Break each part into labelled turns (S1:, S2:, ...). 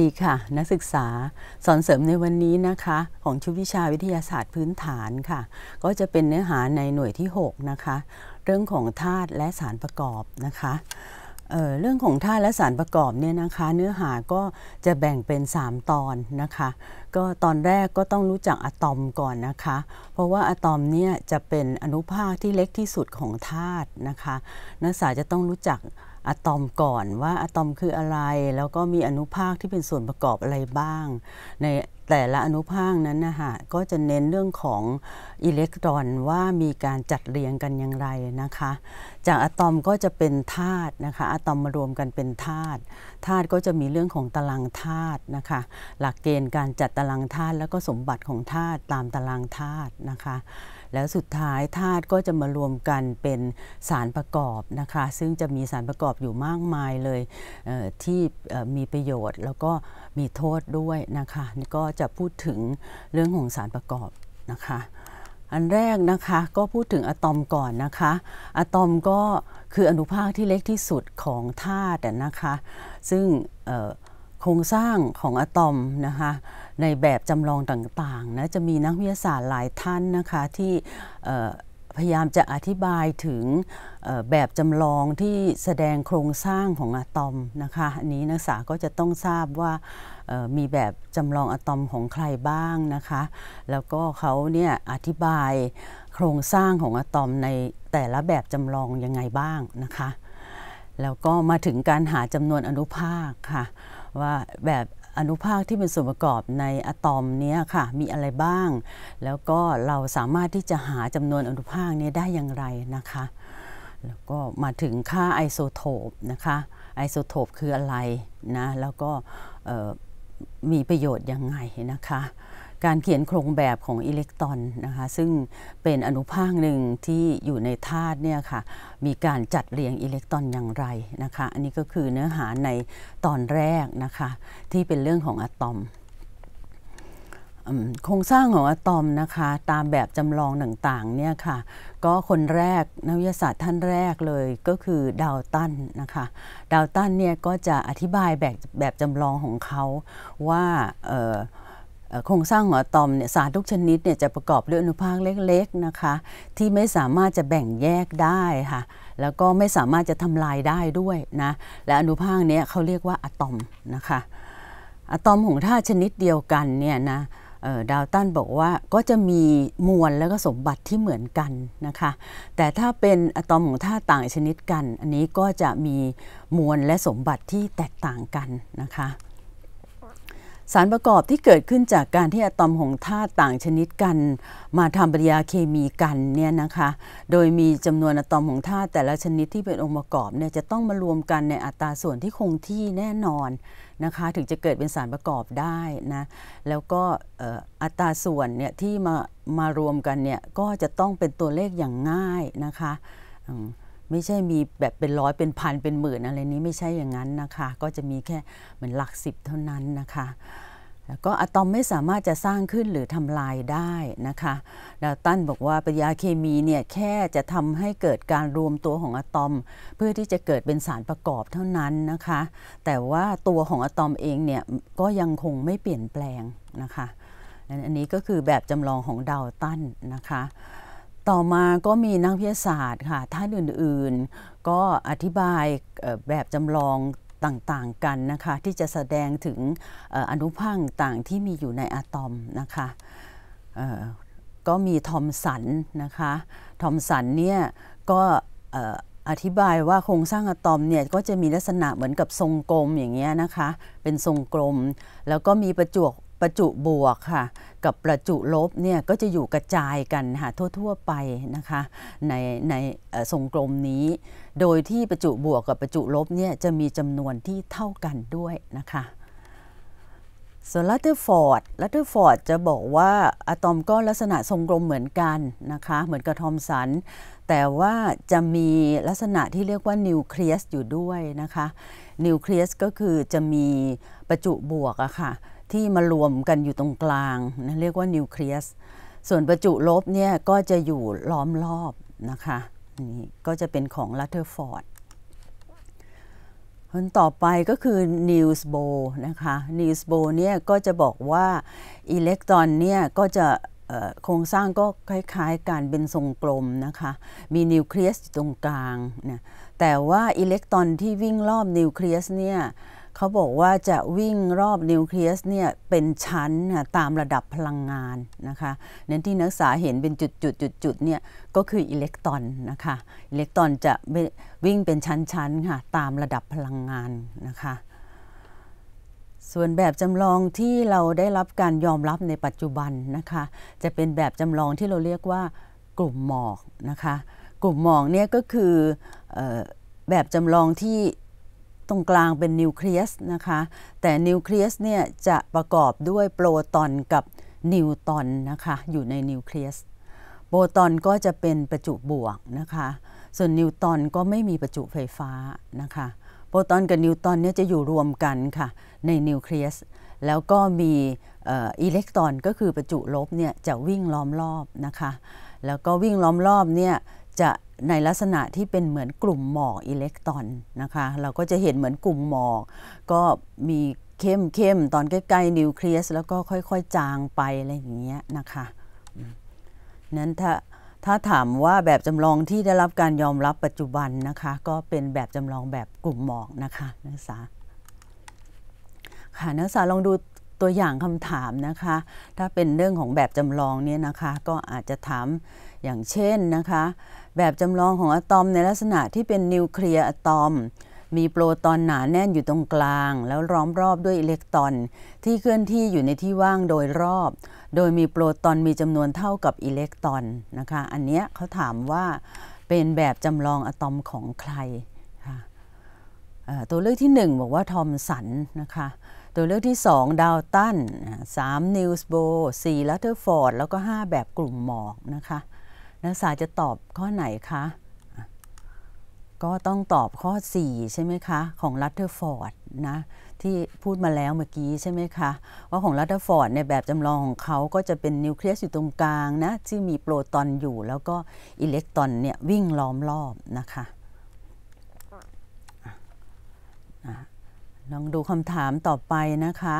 S1: ดีค่ะนักศึกษา สอนเสริมในวันนี้นะคะของชุดวิชาวิทยาศาสตร์พื้นฐานค่ะก็จะเป็นเนื้อหาในหน่วยที่6นะคะเรื่องของธาตุและสารประกอบนะคะเเรื่องของธาตุและสารประกอบ เนี่ยนะคะเนื้อหาก็จะแบ่งเป็น 3 ตอนนะคะก็ตอนแรกก็ต้องรู้จักอะตอมก่อนนะคะเพราะว่าอะตอมเนี่ยจะเป็นอนุภาคที่เล็กที่สุดของธาตุนะคะนักศึกษาจะต้องรู้จักอะตอมก่อนว่า อะตอมคืออะไร แล้วก็มีอนุภาคที่เป็นส่วนประกอบอะไรบ้าง ในแต่ละอนุภาคนั้นนะคะก็จะเน้นเรื่องของอิเล็กตรอนว่ามีการจัดเรียงกันอย่างไรนะคะ จากอะตอมก็จะเป็นธาตุนะคะอะตอมมารวมกันเป็นธาตุธาตุก็จะมีเรื่องของตารางธาตุนะคะหลักเกณฑ์การจัดตารางธาตุแล้วก็สมบัติของธาตุตามตารางธาตุนะคะแล้วสุดท้ายธาตุก็จะมารวมกันเป็นสารประกอบนะคะ ซึ่งจะมีสารประกอบอยู่มากมายเลยเที่มีประโยชน์แล้วก็มีโทษด้วยนะคะก็จะพูดถึงเรื่องของสารประกอบนะคะ อันแรกนะคะก็พูดถึงอะตอมก่อนนะคะ อะตอมก็คืออนุภาคที่เล็กที่สุดของธาตุนะคะ ซึ่งโครงสร้างของอะตอมนะคะในแบบจำลองต่างๆนะจะมีนักวิทยาศาสตร์หลายท่านนะคะที่พยายามจะอธิบายถึงแบบจำลองที่แสดงโครงสร้างของอะตอมนะคะอันนี้นักศึกษาก็จะต้องทราบว่ามีแบบจำลองอะตอมของใครบ้างนะคะ แล้วก็เขาเนี่ยอธิบายโครงสร้างของอะตอมในแต่ละแบบจำลองยังไงบ้างนะคะ แล้วก็มาถึงการหาจำนวนอนุภาคค่ะว่าแบบอนุภาคที่เป็นส่วนประกอบในอะตอมนี้ค่ะ มีอะไรบ้าง แล้วก็เราสามารถที่จะหาจำนวนอนุภาคนี้ได้อย่างไรนะคะ แล้วก็มาถึงค่าไอโซโทปนะคะ ไอโซโทปคืออะไรนะ แล้วก็มีประโยชน์ยังไงนะคะการเขียนโครงแบบของอิเล็กตรอนนะคะซึ่งเป็นอนุภาคหนึ่งที่อยู่ในธาตุเนี่ยค่ะมีการจัดเรียงอิเล็กตรอนอย่างไรนะคะอันนี้ก็คือเนื้อหาในตอนแรกนะคะที่เป็นเรื่องของอะตอมโครงสร้างของอะตอมนะคะตามแบบจำลองต่างๆเนี่ยค่ะก็คนแรกนักวิทยาศาสตร์ท่านแรกเลยก็คือดาวตันนะคะดาวตันเนี่ยก็จะอธิบายแบบแบบจำลองของเขาว่าโครงสร้างของอะตอมเนี่ยสารทุกชนิดเนี่ยจะประกอบด้วยอนุภาคเล็กๆนะคะที่ไม่สามารถจะแบ่งแยกได้ค่ะแล้วก็ไม่สามารถจะทำลายได้ด้วยนะและอนุภาคเนี้ยเขาเรียกว่า อะตอมนะคะ อะตอมของธาตุชนิดเดียวกันเนี่ยนะดาวตันบอกว่าก็จะมีมวลและก็สมบัติที่เหมือนกันนะคะ แต่ถ้าเป็นอะตอมของธาตุต่างชนิดกันอันนี้ก็จะมีมวลและสมบัติที่แตกต่างกันนะคะสารประกอบที่เกิดขึ้นจากการที่อะตอมของธาตุต่างชนิดกัน มาทำปฏิกิริยาเคมีกันเนี่ยนะคะ โดยมีจำนวนอะตอมของธาตุแต่ละชนิดที่เป็นองค์ประกอบเนี่ยจะต้องมารวมกันในอัตราส่วนที่คงที่แน่นอนนะคะถึงจะเกิดเป็นสารประกอบได้นะแล้วก็อัตราส่วนเนี่ยที่มามารวมกันเนี่ยก็จะต้องเป็นตัวเลขอย่างง่ายนะคะไม่ใช่มีแบบเป็นร้อยเป็นพันเป็นหมื่นอะไรนี้ไม่ใช่อย่างนั้นนะคะ ก็จะมีแค่เหมือนหลักสิบเท่านั้นนะคะ แล้วก็อะตอมไม่สามารถจะสร้างขึ้นหรือทำลายได้นะคะดาวตันบอกว่าปริยาเคมีเนี่ยแค่จะทำให้เกิดการรวมตัวของอะตอม เพื่อที่จะเกิดเป็นสารประกอบเท่านั้นนะคะ แต่ว่าตัวของอะตอมเองเนี่ยก็ยังคงไม่เปลี่ยนแปลงนะคะอันนี้ก็คือแบบจำลองของดาวตันนะคะต่อมาก็มีนักวิทยาศาสตร์ค่ะท่านอื่นๆ ก็อธิบายแบบจำลองต่างๆกันนะคะที่จะแสดงถึงอนุพังต่างที่มีอยู่ในอะตอมนะคะก็มีทอมสันนะคะทอมสันเนี่ยก็อธิบายว่าโครงสร้างอะตอมเนี่ยก็จะมีลักษณะเหมือนกับทรงกลมอย่างเงี้ยนะคะเป็นทรงกลมแล้วก็มีประจวบประจุบวกค่ะกับประจุลบเนี่ยก็จะอยู่กระจายกันค่ะทั่ว ๆไปนะคะในในทรงกลมนี้ โดยที่ประจุบวกกับประจุลบเนี่ยจะมีจำนวนที่เท่ากันด้วยนะคะส่วนลัตเตอร์ฟอร์ดลัตเตอร์ฟอร์ดจะบอกว่าอะตอมก็ลักษณะทรงกลมเหมือนกันนะคะ เหมือนกับทอมสันแต่ว่าจะมีลักษณะที่เรียกว่า นิวเคลียสอยู่ด้วยนะคะนิวเคลียสก็คือจะมีประจุบวกอะค่ะที่มารวมกันอยู่ตรงกลางนะเรียกว่านิวเคลียส ส่วนประจุลบเนี่ยก็จะอยู่ล้อมรอบนะคะนี่ก็จะเป็นของลัตเทอร์ฟอร์ดคนต่อไปก็คือนิวส์โบนะคะนิวส์โบเนี่ยก็จะบอกว่าอิเล็กตรอนเนี่ยก็จะโครงสร้างก็คล้ายๆการเป็นทรงกลมนะคะมีนิวเคลียสอยู่ตรงกลางนะแต่ว่าอิเล็กตรอนที่วิ่งรอบนิวเคลียสเนี่ยเขาบอกว่าจะวิ่งรอบนิวเคลียสเนี่ยเป็นชั้นตามระดับพลังงานนะคะน้นที่นักศึกษาเห็นเป็นจุดจุดจุดจุดเนี่ยก็คืออิเล็กตรอนนะคะอิเล็กตรอนจะวิ่งเป็นชั้นชั้นค่ะตามระดับพลังงานนะคะส่วนแบบจำลองที่เราได้รับการยอมรับในปัจจุบันนะคะจะเป็นแบบจำลองที่เราเรียกว่า กลุ่มหมอกนะคะกลุ่มหมอกเนี่ยก็คืออแบบจำลองที่ตรงกลางเป็นนิวเคลียสนะคะ แต่นิวเคลียสเนี่ยจะประกอบด้วยโปรตอนกับนิวตอนนะคะ อยู่ในนิวเคลียสโปรตอนก็จะเป็นประจุบวกนะคะ ส่วนนิวตอนก็ไม่มีประจุไฟฟ้านะคะ โปรตอนกับนิวตอนเนี่ยจะอยู่รวมกันค่ะในนิวเคลียสแล้วก็มีอิเล็กตรอนก็คือประจุลบเนี่ยจะวิ่งล้อมรอบนะคะ แล้วก็วิ่งล้อมรอบ เนี่ยจะในลักษณะที่เป็นเหมือนกลุ่มหมอกอิเล็กตรอนนะคะ เราก็จะเห็นเหมือนกลุ่มหมอก ก็มีเข้มเข้มตอนใกล้ๆนิวเคลียสแล้วก็ค่อยๆจางไปอะไรอย่างเงี้ยนะคะนั้นถ้าถ้าถามว่าแบบจำลองที่ได้รับการยอมรับปัจจุบันนะคะ ก็เป็นแบบจำลองแบบกลุ่มหมอกนะคะนักศึกษา ค่ะนักศึกษาลองดูตัวอย่างคำถามนะคะ ถ้าเป็นเรื่องของแบบจำลองเนี่ยนะคะก็อาจจะถามอย่างเช่นนะคะแบบจำลองของอะตอมในลักษณะที่เป็นนิวเคลียร์อะตอม มีโปรตอนหนาแน่นอยู่ตรงกลาง แล้วล้อมรอบด้วยอิเล็กตรอนที่เคลื่อนที่อยู่ในที่ว่างโดยรอบ โดยมีโปรตอนมีจำนวนเท่ากับอิเล็กตรอนนะคะ อันเนี้ยเขาถามว่าเป็นแบบจำลองอะตอมของใครคะตัวเลือกที่ 1 บอกว่าทอมสันนะคะตัวเลือกที่2ดาวตัน3นิวส์โบ4ลัตเทอร์ฟอร์ดแล้วก็ 5 แบบกลุ่มหมอกนะคะนักศึกษาจะตอบข้อไหนคะ ก็ต้องตอบข้อ 4 ใช่ไหมคะ ของรัตเทอร์ฟอร์ดนะ ที่พูดมาแล้วเมื่อกี้ใช่ไหมคะ ว่าของรัตเทอร์ฟอร์ดในแบบจำลองของเขาก็จะเป็นนิวเคลียสอยู่ตรงกลางนะ ที่มีโปรตอนอยู่แล้วก็อิเล็กตรอนเนี่ยวิ่งล้อมรอบนะคะลองดูคำถามต่อไปนะคะ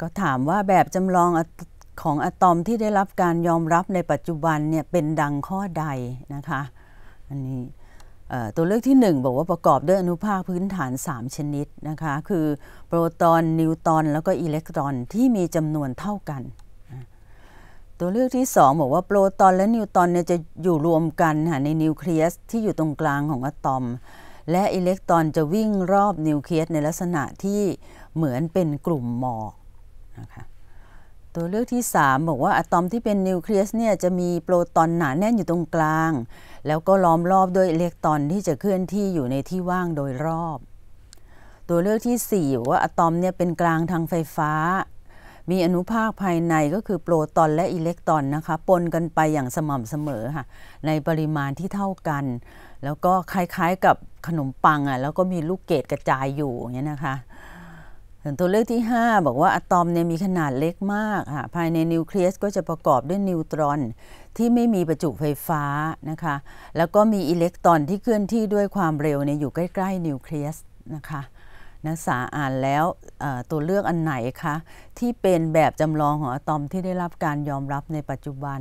S1: ก็ถามว่าแบบจำลองของอะตอมที่ได้รับการยอมรับในปัจจุบันเนี่ยเป็นดังข้อใดนะคะอันนี้ตัวเลือกที่ 1 บอกว่าประกอบด้วยอนุภาคพื้นฐาน 3 ชนิดนะคะคือโปรตอน นิวตรอนแล้วก็อิเล็กตรอนที่มีจำนวนเท่ากัน ตัวเลือกที่ 2 บอกว่าโปรตอนและนิวตรอนเนี่ยจะอยู่รวมกันค่ะในนิวเคลียสที่อยู่ตรงกลางของอะตอม และอิเล็กตรอนจะวิ่งรอบนิวเคลียสในลักษณะที่เหมือนเป็นกลุ่มหมอกนะคะตัวเลือกที่3บอกว่าอะตอมที่เป็นนิวเคลียสเนี่ยจะมีโปรตอนหนาแน่นอยู่ตรงกลาง แล้วก็ล้อมรอบด้วยอิเล็กตรอนที่จะเคลื่อนที่อยู่ในที่ว่างโดยรอบ ตัวเลือกที่4ว่าอะตอมเนี่ยเป็นกลางทางไฟฟ้า มีอนุภาคภายในก็คือโปรตอนและอิเล็กตรอนนะคะ ปนกันไปอย่างสม่ำเสมอค่ะ ในปริมาณที่เท่ากัน แล้วก็คล้ายๆกับขนมปังอ่ะแล้วก็มีลูกเกดกระจายอยู่อย่างเงี้ยนะคะส่วนตัวเลือกที่ 5 บอกว่าอะตอมเนี่ยมีขนาดเล็กมากค่ะภายในนิวเคลียสก็จะประกอบด้วยนิวตรอน ที่ไม่มีประจุไฟฟ้านะคะแล้วก็มีอิเล็กตรอนที่เคลื่อนที่ด้วยความเร็วเนี่ยอยู่ใกล้ๆนิวเคลียสนะคะนักศึกษาอ่านแล้วตัวเลือกอันไหนคะที่เป็นแบบจำลองของอะตอมที่ได้รับการยอมรับในปัจจุบัน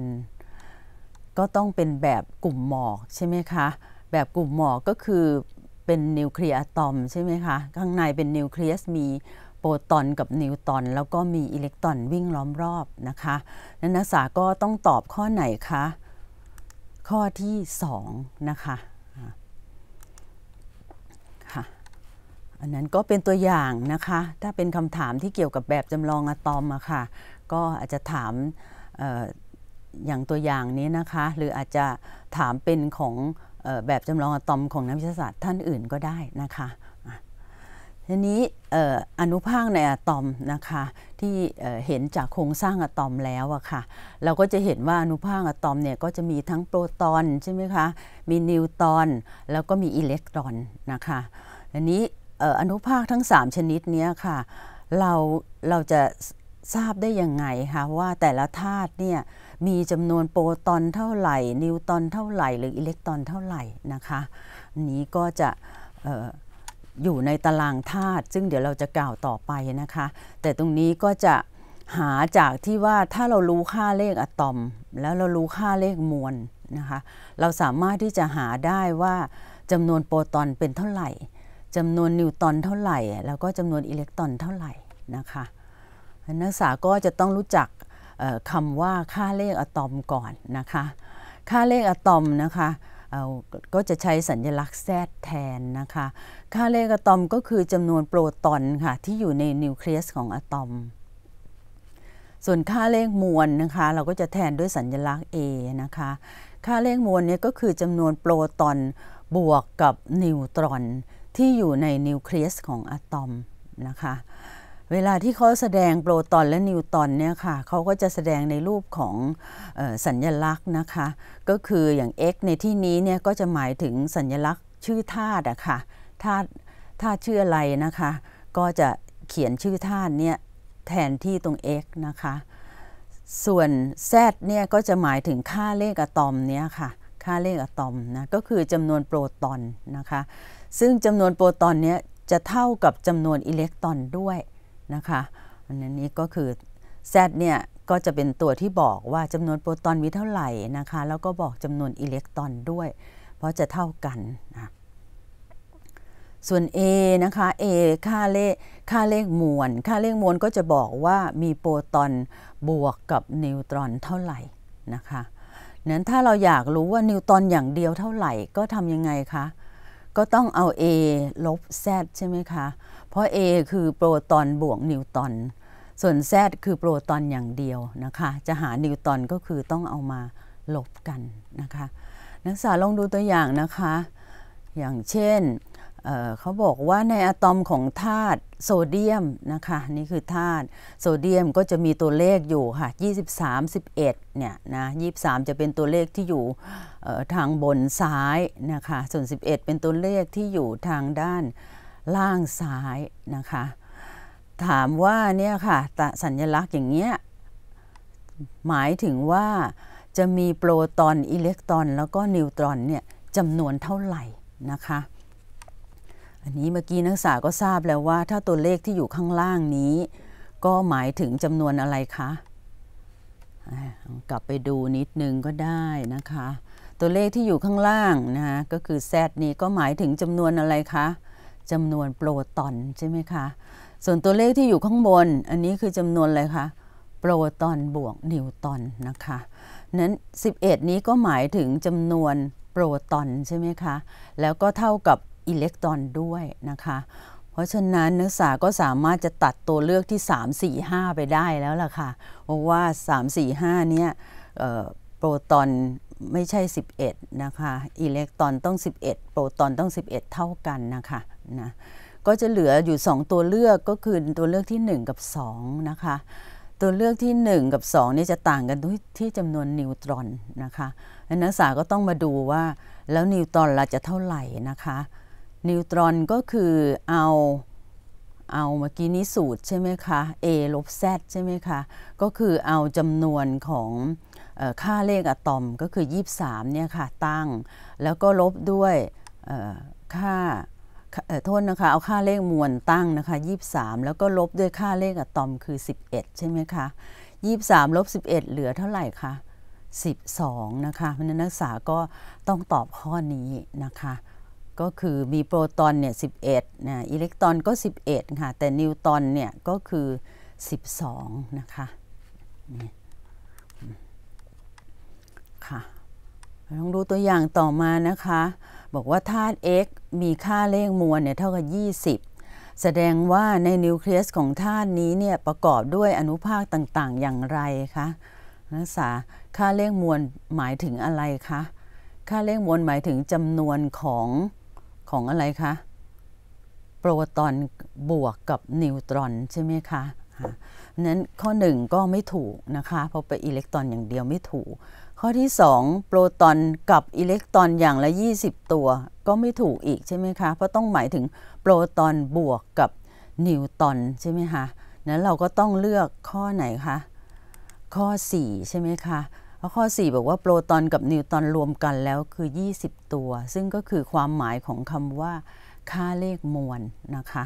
S1: ก็ต้องเป็นแบบกลุ่มหมอกใช่ไหมคะแบบกลุ่มหมอกก็คือเป็นนิวเคลียร์อะตอมใช่ไหมคะข้างในเป็นนิวเคลียสมีรตอนกับนิวตอนแล้วก็มีอิเล็กตรอนวิ่งล้อมรอบนะคะ นันกศึกษาก็ต้องตอบข้อไหนคะ ข้อที่2นะคะค่ะอันนั้นก็เป็นตัวอย่างนะคะ ถ้าเป็นคำถามที่เกี่ยวกับแบบจำลองอะตอมอะค่ะก็อาจจะถามออย่างตัวอย่างนี้นะคะ หรืออาจจะถามเป็นของแบบจำลองอะตอมของนักวิทยาศาสตร์ท่านอื่นก็ได้นะคะทีนี้อนุภาคในอะตอมนะคะที่เห็นจากโครงสร้างอะตอมแล้วอะค่ะเราก็จะเห็นว่าอนุภาคอะตอมเนี่ยก็จะมีทั้งโปรตอนใช่ไหมคะมีนิวตอนแล้วก็มีอิเล็กตรอนนะคะทีนี้อนุภาคทั้ง 3 ชนิดนี้ค่ะเราเราจะทราบได้ยังไงคะว่าแต่ละธาตุเนี่ยมีจำนวนโปรตอนเท่าไหร่ นิวตอนเท่าไหร่ หรืออิเล็กตรอนเท่าไหร่นะคะ นี้ก็จะอยู่ในตารางธาตุ ซึ่งเดี๋ยวเราจะกล่าวต่อไปนะคะ แต่ตรงนี้ก็จะหาจากที่ว่าถ้าเรารู้ค่าเลขอะตอม แล้วเรารู้ค่าเลขมวลนะคะ เราสามารถที่จะหาได้ว่าจำนวนโปรตอนเป็นเท่าไหร่จำนวนนิวตอนเท่าไหร่ แล้วก็จำนวนอิเล็กตรอนเท่าไหร่นะคะ นักศึกษาก็จะต้องรู้จักคำว่าค่าเลขอะตอมก่อนนะคะ ค่าเลขอะตอมนะคะก็จะใช้สัญลักษณ์แซดแทนนะคะค่าเลขอะตอมก็คือจำนวนโปรตอนค่ะที่อยู่ในนิวเคลียสของอะตอม ส่วนค่าเลขมวลนะคะเราก็จะแทนด้วยสัญลักษณ์ A นะคะ ค่าเลขมวลเนี่ยก็คือจำนวนโปรตอนบวกกับนิวตรอน ที่อยู่ในนิวเคลียสของอะตอมนะคะ เวลาที่เขาแสดงโปรตอนและนิวตรอนเนี่ยค่ะเขาก็จะแสดงในรูปของออสัญญลักษณ์นะคะ ก็คืออย่าง x ในที่นี้เนี่ยก็จะหมายถึงสัญญลักษณ์ชื่อธาตุอะค่ะถ้าถ้าชื่ออะไรนะคะก็จะเขียนชื่อท่านเนี่ยแทนที่ตรง x นะคะส่วน z เนี่ยก็จะหมายถึงค่าเลขอะตอมเนี่ยค่ะค่าเลขอะตอมนะก็คือจำนวนโปรตอนนะคะซึ่งจำนวนโปรตอนเนี่ยจะเท่ากับจำนวนอิเล็กตรอนด้วยนะคะอันนี้ก็คือ z เนี่ยก็จะเป็นตัวที่บอกว่าจำนวนโปรตอนมีเท่าไหร่นะคะแล้วก็บอกจำนวนอิเล็กตรอนด้วย เพราะจะเท่ากันนะส่วน A นะคะ A ค่าเลข ค่าเลขมวล ค่าเลขมวลก็จะบอกว่ามีโปรตอนบวกกับนิวตรอนเท่าไหร่นะคะนั้นถ้าเราอยากรู้ว่านิวตรอนอย่างเดียวเท่าไหร่ก็ทำยังไงคะ ก็ต้องเอา A ลบ Z ใช่ไหมคะ เพราะ A คือโปรตอนบวกนิวตรอน ส่วน Z คือโปรตอนอย่างเดียวนะคะ จะหานิวตรอนก็คือต้องเอามาลบกันนะคะ นักศึกษาลองดูตัวอย่างนะคะ อย่างเช่นเขาบอกว่าในอะตอมของธาตุโซเดียมนะคะ นี่คือธาตุโซเดียมก็จะมีตัวเลขอยู่ค่ะ 23 11เนี่ยนะ23 จะเป็นตัวเลขที่อยู่ทางบนซ้ายนะคะ ส่วน 11 เป็นตัวเลขที่อยู่ทางด้านล่างซ้ายนะคะ ถามว่าเนี่ยค่ะตสัญลักษณ์อย่างเงี้ยหมายถึงว่าจะมีโปรตอนอิเล็กตรอน แล้วก็นิวตรอนเนี่ยจำนวนเท่าไหร่นะคะอันนี้เมื่อกี้นักศึกษาก็ทราบแล้วว่า ถ้าตัวเลขที่อยู่ข้างล่างนี้ ก็หมายถึงจำนวนอะไรคะกลับไปดูนิดนึงก็ได้นะคะตัวเลขที่อยู่ข้างล่างนะคะก็คือ Z นี้ก็หมายถึงจำนวนอะไรคะจำนวนโปรตอนใช่ไหมคะส่วนตัวเลขที่อยู่ข้างบนอันนี้คือจำนวนอะไรคะโปรตอนบวกนิวตอนนะคะนั้น11 นี้ก็หมายถึงจำนวนโปรตอนใช่ไหมคะแล้วก็เท่ากับอิเล็กตรอนด้วยนะคะ เพราะฉะนั้นนักศึกษาก็สามารถจะตัดตัวเลือกที่ 3 4 5 ไปได้แล้วล่ะค่ะ เพราะว่า 3 4 5เนี่ยโปรตอนไม่ใช่ 11 นะคะ อิเล็กตรอนต้อง 11 โปรตอนต้อง 11 เท่ากันนะคะนะก็จะเหลืออยู่ 2 ตัวเลือกก็คือตัวเลือกที่ 1 กับ2นะคะตัวเลือกที่ 1 กับ2นี่จะต่างกันที่จำนวนนิวตรอนนะคะนักศึกษาก็ต้องมาดูว่า แล้วนิวตรอนเราจะเท่าไหร่นะคะนิวตรอนก็คือเอาเอาเมื่อกี้นี้สูตรใช่ไหมคะ a ลบ z ใช่ไหมคะ ก็คือเอาจำนวนของค่าเลขอะตอมก็คือ 23เนี่ยค่ะตั้ง แล้วก็ลบด้วยค่าโทษนะคะเอาค่าเลขมวลตั้งนะคะ23 แล้วก็ลบด้วยค่าเลขอะตอมคือ 11 ใช่ไหมคะ23ลบ11 เหลือเท่าไหร่คะ12นะคะเพราะนั้นนักศึกษาก็ต้องตอบข้อนี้นะคะก็คือมีโปรตอนเนี่ยส็ดนะอิเล็กตรอนก็ 11ค่ะแต่นิวตอนเนี่ยก็คือ 12นะคะค่ะต้องดูตัวอย่างต่อมานะคะ บอกว่าธาตุ x มีค่าเลขมวลเนี่ยเท่ากับ 20 แสดงว่าในนิวเคลียสของธาตุนี้เนี่ยประกอบด้วยอนุภาคต่างๆ อย่างไรคะนักศึกษาค่าเลขมวลหมายถึงอะไรคะ ค่าเลขมวลหมายถึงจำนวนของของอะไรคะโปรตอนบวกกับนิวตรอนใช่ไหมคะนั้นข้อ 1 ก็ไม่ถูกนะคะ เพราะไปอิเล็กตรอนอย่างเดียวไม่ถูก ข้อที่ 2 โปรตอนกับอิเล็กตรอนอย่างละ 20 ตัว ก็ไม่ถูกอีกใช่ไหมคะเพราะต้องหมายถึงโปรตอนบวกกับนิวตรอนใช่ไหมคะนั้นเราก็ต้องเลือกข้อไหนคะข้อ 4ใช่ไหมคะราะข้อ4บอกว่าโปรตอนกับ นิวตอนรวมกันแล้วคือ 20 ตัว ซึ่งก็คือความหมายของคำว่าค่าเลขมวลนะคะ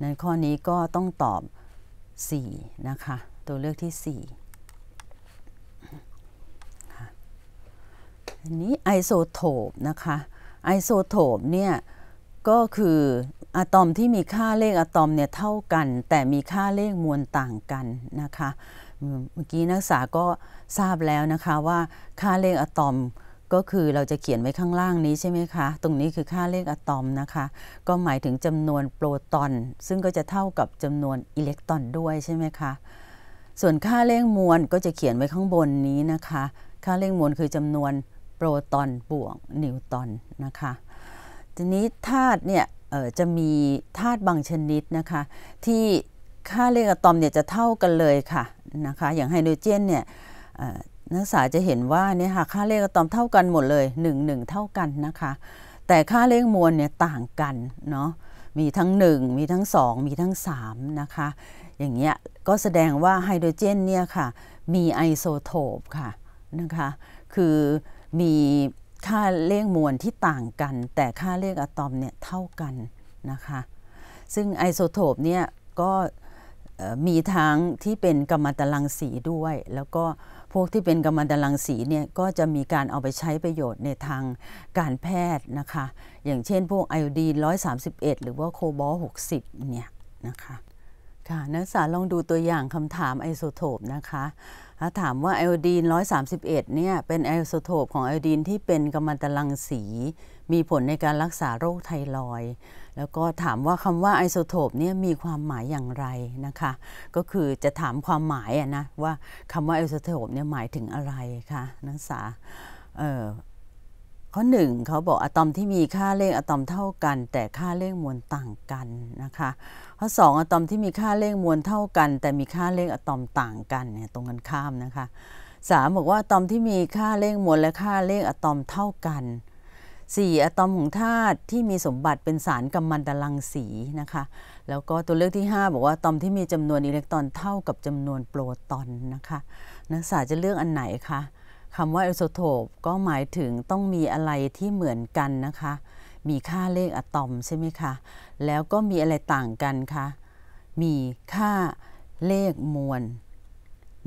S1: ในข้อนี้ก็ต้องตอบ 4 นะคะ ตัวเลือกที่4อันนี้ไอโซโทปนะคะ ไอโซโทปเนี่ย ก็คืออะตอมที่มีค่าเลขอะตอมเนี่ยเท่ากัน แต่มีค่าเลขมวลต่างกันนะคะเมื่อกี้นักศึกษาก็ทราบแล้วนะคะว่าค่าเลขอะตอมก็คือเราจะเขียนไว้ข้างล่างนี้ใช่ไหมคะตรงนี้คือค่าเลขอะตอมนะคะก็หมายถึงจำนวนโปรตอนซึ่งก็จะเท่ากับจำนวนอิเล็กตรอนด้วยใช่ไหมคะส่วนค่าเลขมวลก็จะเขียนไว้ข้างบนนี้นะคะ ค่าเลขมวลคือจำนวนโปรตอนบวกนิวตอนนะคะทีนี้ธาตุเนี่ยจะมีธาตุบางชนิดนะคะ ที่ค่าเลขอะตอมเนี่ยจะเท่ากันเลยค่ะนะคะอย่างไฮโดรเจนเนี่ยนักศึกษาจะเห็นว่าเนี่ยค่ะค่าเลขอะตอมเท่ากันหมดเลย 1 1 เท่ากันนะคะ แต่ค่าเลขมวลเนี่ยต่างกันเนาะ มีทั้ง1มีทั้ง2 มีทั้ง3นะคะ อย่างเงี้ย ก็แสดงว่าไฮโดรเจนเนี่ยค่ะ มีไอโซโทปค่ะ นะคะ คือมีค่าเลขมวล ที่ต่างกัน แต่ค่าเลขอะตอมเนี่ยเท่ากันนะคะ ซึ่งไอโซโทปเนี่ย ก็มีทั้งที่เป็นกัมมันตรังสีด้วย แล้วก็พวกที่เป็นกัมมันตรังสีเนี่ยก็จะมีการเอาไปใช้ประโยชน์ในทางการแพทย์นะคะ อย่างเช่นพวกไอโอดีน 131 หรือว่าโคบอล 60 เนี่ยนะคะค่ะนักศึกษาลองดูตัวอย่างคำถามไอโซโทปนะคะถามว่าไอโอดีน 131 เนี่ยเป็นไอโซโทปของไอโอดีนที่เป็นกัมมันตรังสี มีผลในการรักษาโรคไทรอยด์แล้วก็ถามว่าคำว่าไอโซโทปเนี่ยมีความหมายอย่างไรนะคะก็คือจะถามความหมายนะว่าคำว่าไอโซโทปเนี่ยหมายถึงอะไรคะนักศึกษาข้อหนึ่งเขาบอกอะตอมที่มีค่าเลขอะตอมเท่ากัน แต่ค่าเลขมวลต่างกันนะคะข้อสองอะตอมที่มีค่าเลขมวลเท่ากัน แต่มีค่าเลขอะตอมต่างกันเนี่ยตรงกันข้ามนะคะสามบอกว่าอะตอมที่มีค่าเลขมวลและค่าเลขอะตอมเท่ากันสี่อะตอมของธาตุที่มีสมบัติเป็นสารกัมมันตรังสีนะคะ แล้วก็ตัวเลือกที่5บอกว่าตอมที่มีจำนวนอิเล็กตรอนเท่ากับจำนวนโปรตอนนะคะ นักศึกษาจะเลือกอันไหนคะคำว่าอิโซโทปก็หมายถึงต้องมีอะไรที่เหมือนกันนะคะ มีค่าเลขอะตอมใช่ไหมคะ แล้วก็มีอะไรต่างกันคะ มีค่าเลขมวล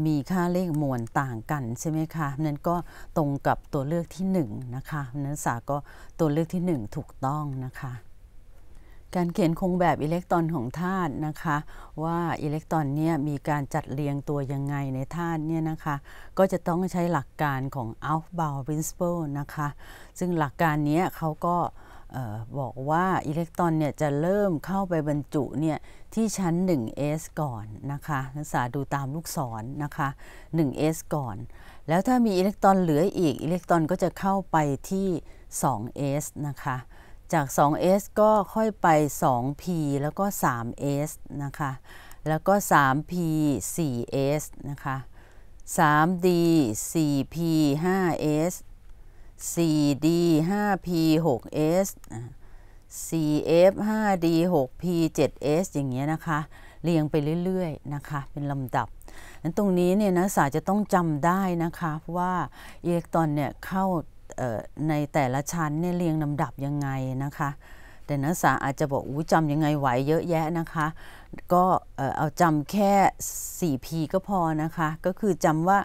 S1: มีค่าเลขมวลต่างกันใช่ไหมคะนั้นก็ตรงกับตัวเลือกที่ 1นะคะนั้นสาก็ตัวเลือกที่ 1 ถูกต้องนะคะ การเขียนคงแบบอิเล็กตรอนของธาตุนะคะ ว่าอิเล็กตรอนเนี่ย มีการจัดเรียงตัวยังไงในธาตุเนี่ยนะคะ ก็จะต้องใช้หลักการของ outbound principle นะคะ ซึ่งหลักการนี้เขาก็บอกว่าอิเล็กตรอนเนี่ยจะเริ่มเข้าไปบรรจุเนี่ยที่ชั้น 1s ก่อนนะคะนักศึกษาดูตามลูกศรนนะคะ 1s ก่อน แล้วถ้ามีอิเล็กตรอนเหลืออีกอิเล็กตรอนก็จะเข้าไปที่ 2s นะคะจาก 2s ก็ค่อยไป 2p แล้วก็ 3s นะคะแล้วก็ 3p 4s นะคะ 3d 4p 5s 4D 5P 6S CF 5D 6P 7S อย่างเงี้ยนะคะ เรียงไปเรื่อยๆนะคะ เป็นลำดับนั้นตรงนี้เนี่ยนักศึกษาจะต้องจำได้นะคะว่าอิเล็กตรอนเนี่ยเข้าในแต่ละชั้นเนี่ยเรียงลำดับยังไงนะคะ แต่นักศึกษาอาจจะบอกอู้จำยังไงไหวเยอะแยะนะคะ ก็เอาจำแค่ 4P ก็พอนะคะ ก็คือจำว่า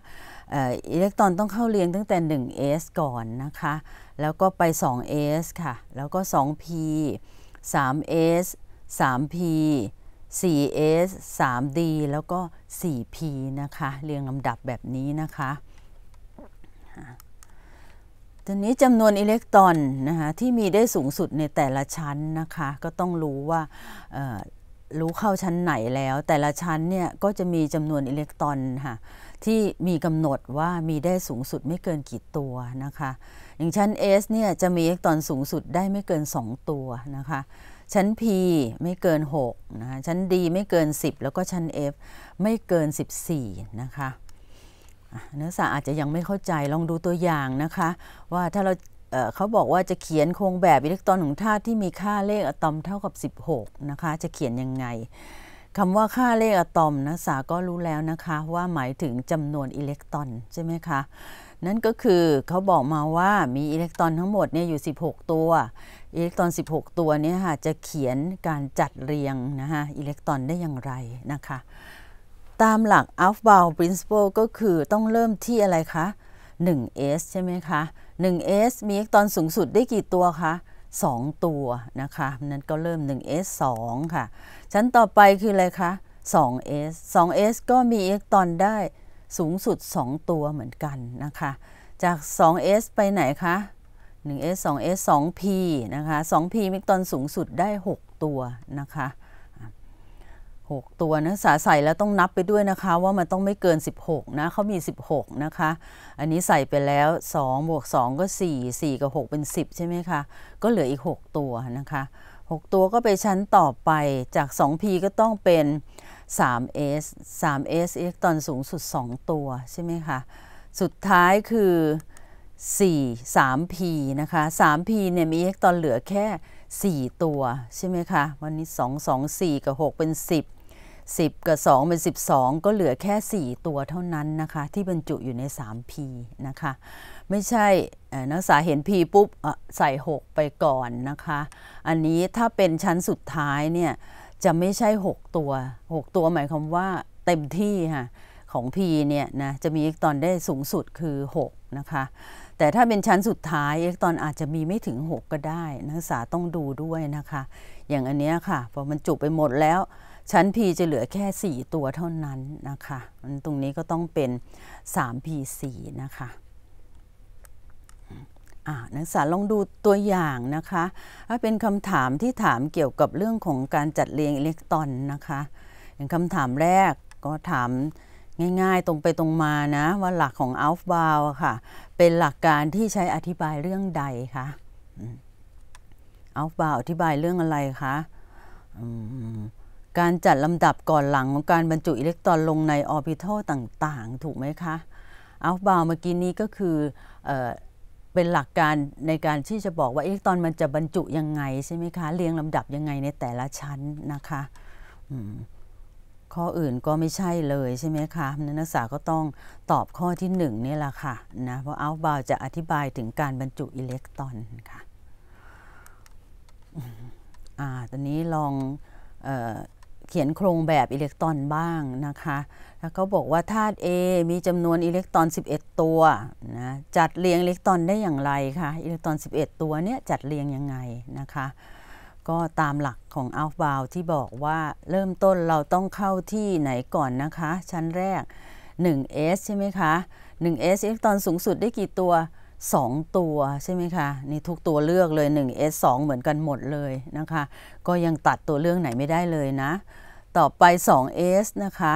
S1: อิเล็กตรอนต้องเข้าเรียงตั้งแต่ 1s ก่อนนะคะ แล้วก็ไป 2s ค่ะ แล้วก็ 2p 3s 3p 4s 3d แล้วก็ 4p นะคะ เรียงลำดับแบบนี้นะคะทีนี้จำนวนอิเล็กตรอนนะคะที่มีได้สูงสุดในแต่ละชั้นนะคะก็ต้องรู้ว่ารู้เข้าชั้นไหนแล้ว แต่ละชั้นเนี่ยก็จะมีจำนวนอิเล็กตรอนค่ะที่มีกำหนดว่ามีได้สูงสุดไม่เกินกี่ตัวนะคะอย่างชั้น S เนี่ยจะมีอิเล็กตรอนสูงสุดได้ไม่เกิน 2 ตัวนะคะชั้น P ไม่เกิน6นะคะชั้น D ไม่เกิน 10 แล้วก็ชั้น F ไม่เกิน 14นะคะนักศึกษาอาจจะยังไม่เข้าใจลองดูตัวอย่างนะคะว่าถ้าเราเขาบอกว่าจะเขียนโครงแบบอิเล็กตรอนของธาตุที่มีค่าเลขอะตอมเท่ากับ 16นะคะจะเขียนยังไงคำว่าค่าเลขอะตอมนะสาก็รู้แล้วนะคะ ว่าหมายถึงจำนวนอิเล็กตรอนใช่ไหมคะ นั่นก็คือเขาบอกมาว่ามีอิเล็กตรอนทั้งหมดเนี่ยอยู่ 16 ตัว อิเล็กตรอน16 ตัวเนี่ยค่ะจะเขียนการจัดเรียงนะคะอิเล็กตรอนได้อย่างไรนะคะ ตามหลักอัลฟา o u p r i n c i ปก็คือต้องเริ่มที่อะไรคะ 1s ใช่ไหมคะ 1s มีอิเล็กตรอนสูงสุดได้กี่ตัวคะ2 ตัว นะคะนั้นก็เริ่ม 1s 2 ค่ะชั้นต่อไปคือ อะไรคะ 2s 2s ก็มีอิเล็กตรอนได้สูงสุด 2 ตัวเหมือนกันนะคะ จาก 2s ไปไหนคะ 1s 2s 2p นะคะ 2p อีเอ็กตรอนสูงสุดได้ 6 ตัวนะคะ16ตัวนะสาใส่แล้วต้องนับไปด้วยนะคะ ว่ามันต้องไม่เกิน 16 นะเขามี 16 นะคะ อันนี้ใส่ไปแล้ว2บวก 2 ก็ 4 4 กับ 6 เป็น 10 ใช่ไหมคะ ก็เหลืออีก 6 ตัวนะคะ 6 ตัวก็ไปชั้นต่อไปจาก 2p ก็ต้องเป็น 3s 3s อิเล็กตรอนสูงสุด 2 ตัวใช่ไหมคะสุดท้ายคือ 4 3p นะคะ 3p เนี่ยมีอิเล็กตรอนเหลือแค่ 4 ตัวใช่ไหมคะวันนี้ 2 2 4 กับ 6 เป็น 10 10กับ2เป็น 12 ก็เหลือแค่ 4 ตัวเท่านั้นนะคะ ที่บรรจุอยู่ใน 3P นะคะไม่ใช่นักศึกษาเห็น P ปุ๊บใส่ 6 ไปก่อนนะคะ อันนี้ถ้าเป็นชั้นสุดท้ายเนี่ยจะไม่ใช่ 6 ตัว 6 ตัวหมายความว่าเต็มที่ค่ะของ P เนี่ยนะจะมีเอ็กตอนได้สูงสุดคือ6นะคะแต่ถ้าเป็นชั้นสุดท้ายเอ็กตอนอาจจะมีไม่ถึง 6 ก็ได้ นักศึกษาต้องดูด้วยนะคะ อย่างอันเนี้ยค่ะพอมันจุไปหมดแล้วชั้น P จะเหลือแค่ 4 ตัวเท่านั้นนะคะ ตรงนี้ก็ต้องเป็น 3P4 นะคะ นักศึกษาลองดูตัวอย่างนะคะ ถ้าเป็นคำถามที่ถามเกี่ยวกับเรื่องของการจัดเรียงอิเล็กตรอนนะคะ อย่างคำถามแรกก็ถามง่ายๆตรงไปตรงมานะว่าหลักของอัลฟบาวค่ะ เป็นหลักการที่ใช้อธิบายเรื่องใดคะ อัลฟบาวอธิบายเรื่องอะไรคะการจัดลำดับก่อนหลังของการบรรจุอิเล็กตรอน ลงในออร์บิทัลต่างๆ ถูกไหมคะเอาบาวเมื่อกี้นี้ก็คือเอเป็นหลักการในการที่จะบอกว่าอิเล็กตรอนมันจะบรรจุ ยังไง ใช่ไหมคะ เรียงลำดับยังไงในแต่ละชั้นนะคะข้ออื่นก็ไม่ใช่เลยใช่ไหมคะนักศึกษาก็ต้องตอบข้อที่1นนี่แหละค่ะนะเพราะเอาบาวจะอธิบายถึงการบรรจุอิเล็กตรอนค่ะอ่าตอนนี้ลองออเขียนโครงแบบอิเล็กตรอนบ้างนะคะ แล้วเขาบอกว่าธาตุ A มีจำนวนอิเล็กตรอน 11 ตัวนะจัดเรียงอิเล็กตรอนได้อย่างไรคะอิเล็กตรอน11 ตัวเนี่ยจัดเรียงยังไง นะคะก็ตามหลักของอัลฟบาวที่บอกว่าเริ่มต้นเราต้องเข้าที่ไหนก่อนนะคะ ชั้นแรก 1s ใช่ไหมคะ 1s อิเล็กตรอนสูงสุดได้กี่ตัวสองตัว ใช่ไหมคะนี่ทุกตัวเลือกเลย 1S 2 เหมือนกันหมดเลยนะคะก็ยังตัดตัวเลือกไหนไม่ได้เลยนะต่อไป 2S นะคะ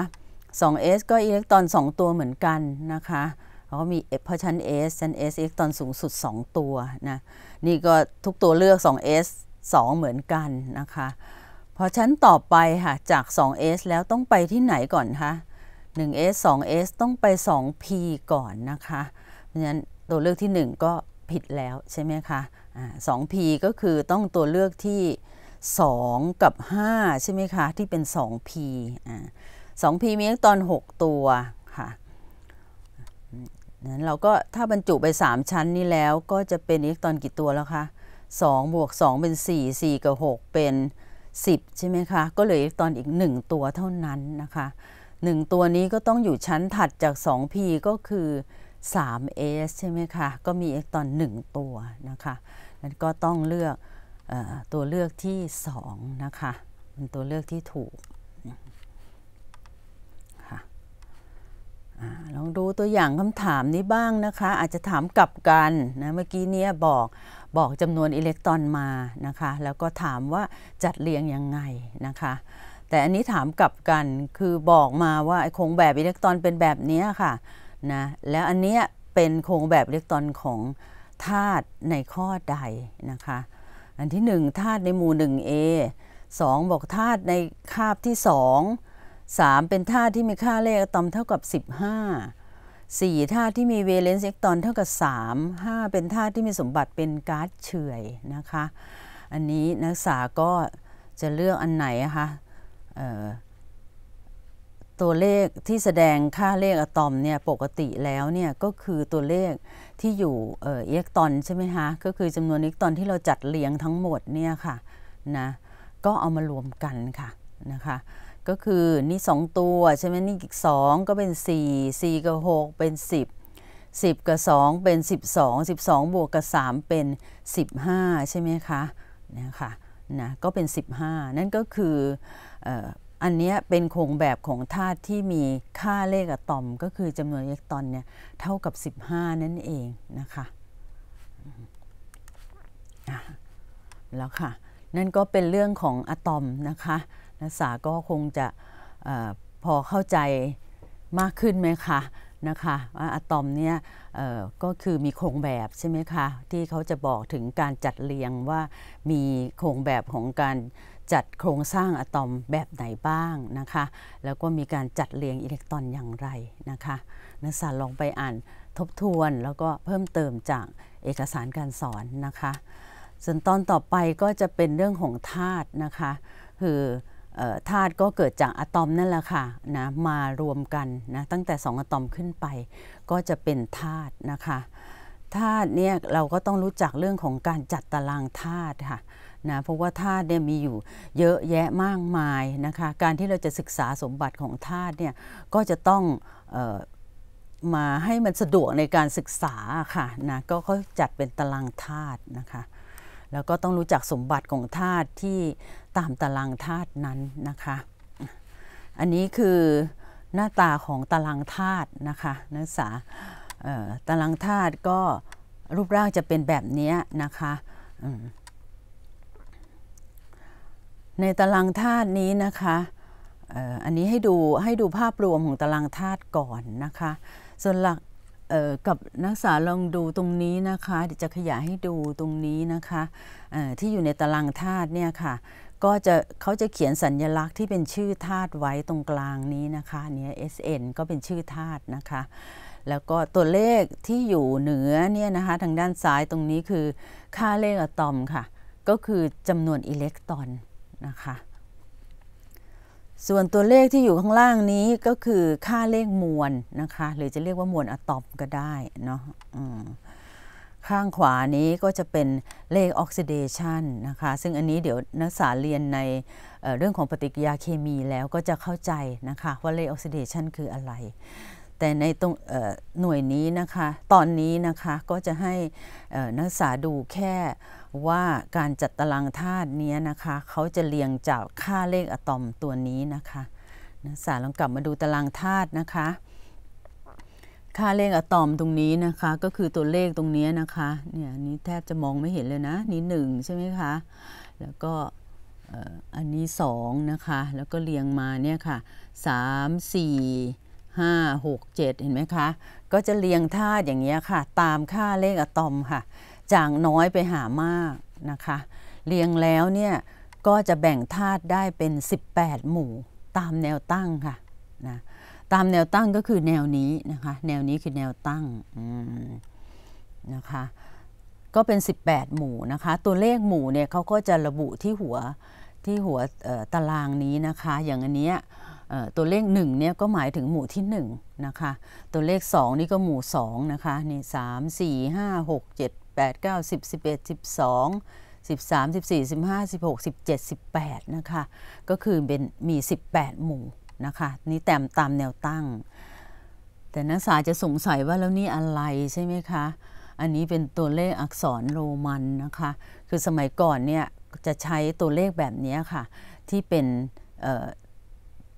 S1: 2S ก็อิเล็กตรอน 2 ตัวเหมือนกันนะคะเขาก็มีเพราะชั้น S ชั้น S อิเล็กตรอนสูงสุด 2 ตัวนะนี่ก็ทุกตัวเลือก 2S 2 เหมือนกันนะคะพอชั้นต่อไปค่ะ จาก 2S แล้วต้องไปที่ไหนก่อนคะ 1S 2S ต้องไป 2P ก่อนนะคะเพราะฉะนั้นตัวเลือกที่ 1 ก็ผิดแล้วใช่ไหมคะสอง P ก็คือต้องตัวเลือกที่ 2 กับ 5 ใช่ไหมคะ ที่เป็น 2P สอง P มีอิเล็กตรอน 6 ตัวค่ะนั้นเราก็ถ้าบรรจุไป3ชั้นนี้แล้วก็จะเป็นอิเล็กตรอนกี่ตัวแล้วคะ2บวก2เป็น 4 4 กับ 6 เป็น 10ใช่ไหมคะก็เหลืออิเล็กตรอนอีก 1 ตัวเท่านั้นนะคะ1ตัวนี้ก็ต้องอยู่ชั้นถัดจาก 2P ก็คือ 3S ใช่ไหมคะก็มีอเกตอน 1 ตัวนะคะนั้นก็ต้องเลือกอตัวเลือกที่2นะคะเป็นตัวเลือกที่ถูกค่ะลองดูตัวอย่างคำถามนี้บ้างนะคะอาจจะถามกลับกันนะเมื่อกี้เนี้ยบอกบอกจำนวนอิเล็กตรอนมานะคะแล้วก็ถามว่าจัดเรียงยังไงนะคะแต่อันนี้ถามกลับกันคือบอกมาว่าโครงแบบอิเล็กตรอนเป็นแบบนี้ค่ะนะแล้วอันนี้เป็นโครงแบบอิเล็กตรอนของธาตุในข้อใดนะคะ อันที่1ธาตุในหมู่ 1A 2บอกธาตุในคาบที่ 2 3 เป็นธาตุที่มีค่าเลขอะตอมเท่ากับ 15 4ธาตุที่มีเวเลนซ์เล็กตอนเท่ากับ 3 5 เป็นธาตุที่มีสมบัติเป็นก๊าซเฉยนะคะ อันนี้นักศึกษาก็จะเลือกอันไหนนะคะตัวเลขที่แสดงค่าเลขอะตอมเนี่ยปกติแล้วเนี่ยก็คือตัวเลขที่อยู่เอ่ออิเล็กตรอนใช่ไหมคะก็คือจำนวนอิเล็กตรอนที่เราจัดเรียงทั้งหมดเนี่ยค่ะนะก็เอามารวมกันค่ะนะคะก็คือนี่2ตัวใช่ไหมนี่อีก 2 ก็เป็น 4 4กับ6เป็น 10 10 กับ 2 เป็น 12 12 บวกกับ 3 เป็น 15ใช่ไหมคะนะคะนะก็เป็น 15นั่นก็คือออันนี้เป็นโครงแบบของธาตุที่มีค่าเลขอะตอมก็คือจำนวนอิเล็กตรอนเนี่ยเท่ากับ 15 นั่นเองนะคะแล้วค่ะนั่นก็เป็นเรื่องของอะตอมนะคะนักศึกษาก็คงจะอพอเข้าใจมากขึ้นไหมคะนะคะว่าอะตอมเนี่ยก็คือมีโครงแบบใช่ไหมคะที่เขาจะบอกถึงการจัดเรียงว่ามีโครงแบบของการจัดโครงสร้างอะตอมแบบไหนบ้างนะคะ แล้วก็มีการจัดเรียงอิเล็กตรอนอย่างไรนะคะนักศึกษาลองไปอ่านทบทวนแล้วก็เพิ่มเติมจากเอกสารการสอนนะคะ ส่วนตอนต่อไปก็จะเป็นเรื่องของธาตุนะคะ คือธาตุก็เกิดจากอะตอมนั่นแหละค่ะนะมารวมกันนะตั้งแต่ 2 อะตอมขึ้นไป ก็จะเป็นธาตุนะคะธาตุเนี่ยเราก็ต้องรู้จักเรื่องของการจัดตารางธาตุค่ะนะเพราะว่าธาตุเนี่ยมีอยู่เยอะแยะมากมายนะคะ การที่เราจะศึกษาสมบัติของธาตุเนี่ยก็จะต้องมาให้มันสะดวกในการศึกษาค่ะนะก็เขาจัดเป็นตารางธาตุนะคะ แล้วก็ต้องรู้จักสมบัติของธาตุที่ตามตารางธาตุนั้นนะคะอันนี้คือหน้าตาของตารางธาตุนะคะ นักศึกษาตารางธาตุก็รูปร่างจะเป็นแบบนี้นะคะในตารางธาตุนี้นะคะอันนี้ ให้ดูให้ดูภาพรวมของตารางธาตุก่อนนะคะ ส่วนหลักกับนักศึกษาลองดูตรงนี้นะคะเดี๋ยวจะขยายให้ดูตรงนี้นะคะที่อยู่ในตารางธาตุเนี่ยค่ะ ก็จะเขาจะเขียนสัญญลักษณ์ที่เป็นชื่อธาตุไว้ตรงกลางนี้นะคะ เนี้ย SN ก็เป็นชื่อธาตุนะคะ แล้วก็ตัวเลขที่อยู่เหนือเนี่ยนะคะทางด้านซ้ายตรงนี้คือค่าเลขอะตอมค่ะ ก็คือจำนวนอิเล็กตรอนนะคะส่วนตัวเลขที่อยู่ข้างล่างนี้ก็คือค่าเลขมวลนะคะหรือจะเรียกว่ามวลอะตอมก็ได้เนาะข้างขวานี้ก็จะเป็นเลขออกซิเดชันนะคะซึ่งอันนี้เดี๋ยวนักศึกษาเรียนในเรื่องของปฏิกิริยาเคมีแล้วก็จะเข้าใจนะคะว่าเลขออกซิเดชันคืออะไรแต่ในตรงหน่วยนี้นะคะตอนนี้นะคะก็จะให้นักศึกษาดูแค่ว่าการจัดตารางธาตุนี้นะคะเขาจะเรียงจากค่าเลขอะตอมตัวนี้นะคะนักศึกษาลองกลับมาดูตารางธาตุนะคะค่าเลขอะตอมตรงนี้นะคะก็คือตัวเลขตรงนี้นะคะเนี่ยนี้ แทบจะมองไม่เห็นเลยนะนี้หนึ่งใช่ไหมคะแล้วก็อันนี้2นะคะแล้วก็เรียงมาเนี่ยค่ะ3 4 5 6 7 เห็นไหมคะ ก็จะเรียงธาตุอย่างเงี้ยค่ะ ตามค่าเลขอะตอมค่ะ จากน้อยไปหามากนะคะ เรียงแล้วเนี่ยก็จะแบ่งธาตุได้เป็น 18 หมู่ตามแนวตั้งค่ะนะตามแนวตั้งก็คือแนวนี้นะคะ แนวนี้คือแนวตั้งนะคะก็เป็น 18 หมู่นะคะ ตัวเลขหมู่เนี่ยเขาก็จะระบุที่หัวที่หัวตารางนี้นะคะ อย่างอันเนี้ยตัวเลข1เนี่ยก็หมายถึงหมู่ที่ 1 นะคะ ตัวเลข 2 นี่ก็หมู่ 2 นะคะ นี่สามสี่ห้าหกเจ็ดแปดเก้าสิบสิบเอ็ดสิบสองสิบสามสิบสี่สิบห้าสิบหกสิบเจ็ดสิบแปดนะคะ ก็คือเป็นมีสิบแปดหมู่นะคะ นี่แตมตามแนวตั้ง แต่นักศึกษาจะสงสัยว่าแล้วนี่อะไรใช่ไหมคะ อันนี้เป็นตัวเลขอักษรโรมันนะคะ คือสมัยก่อนเนี่ยจะใช้ตัวเลขแบบนี้ค่ะ ที่เป็น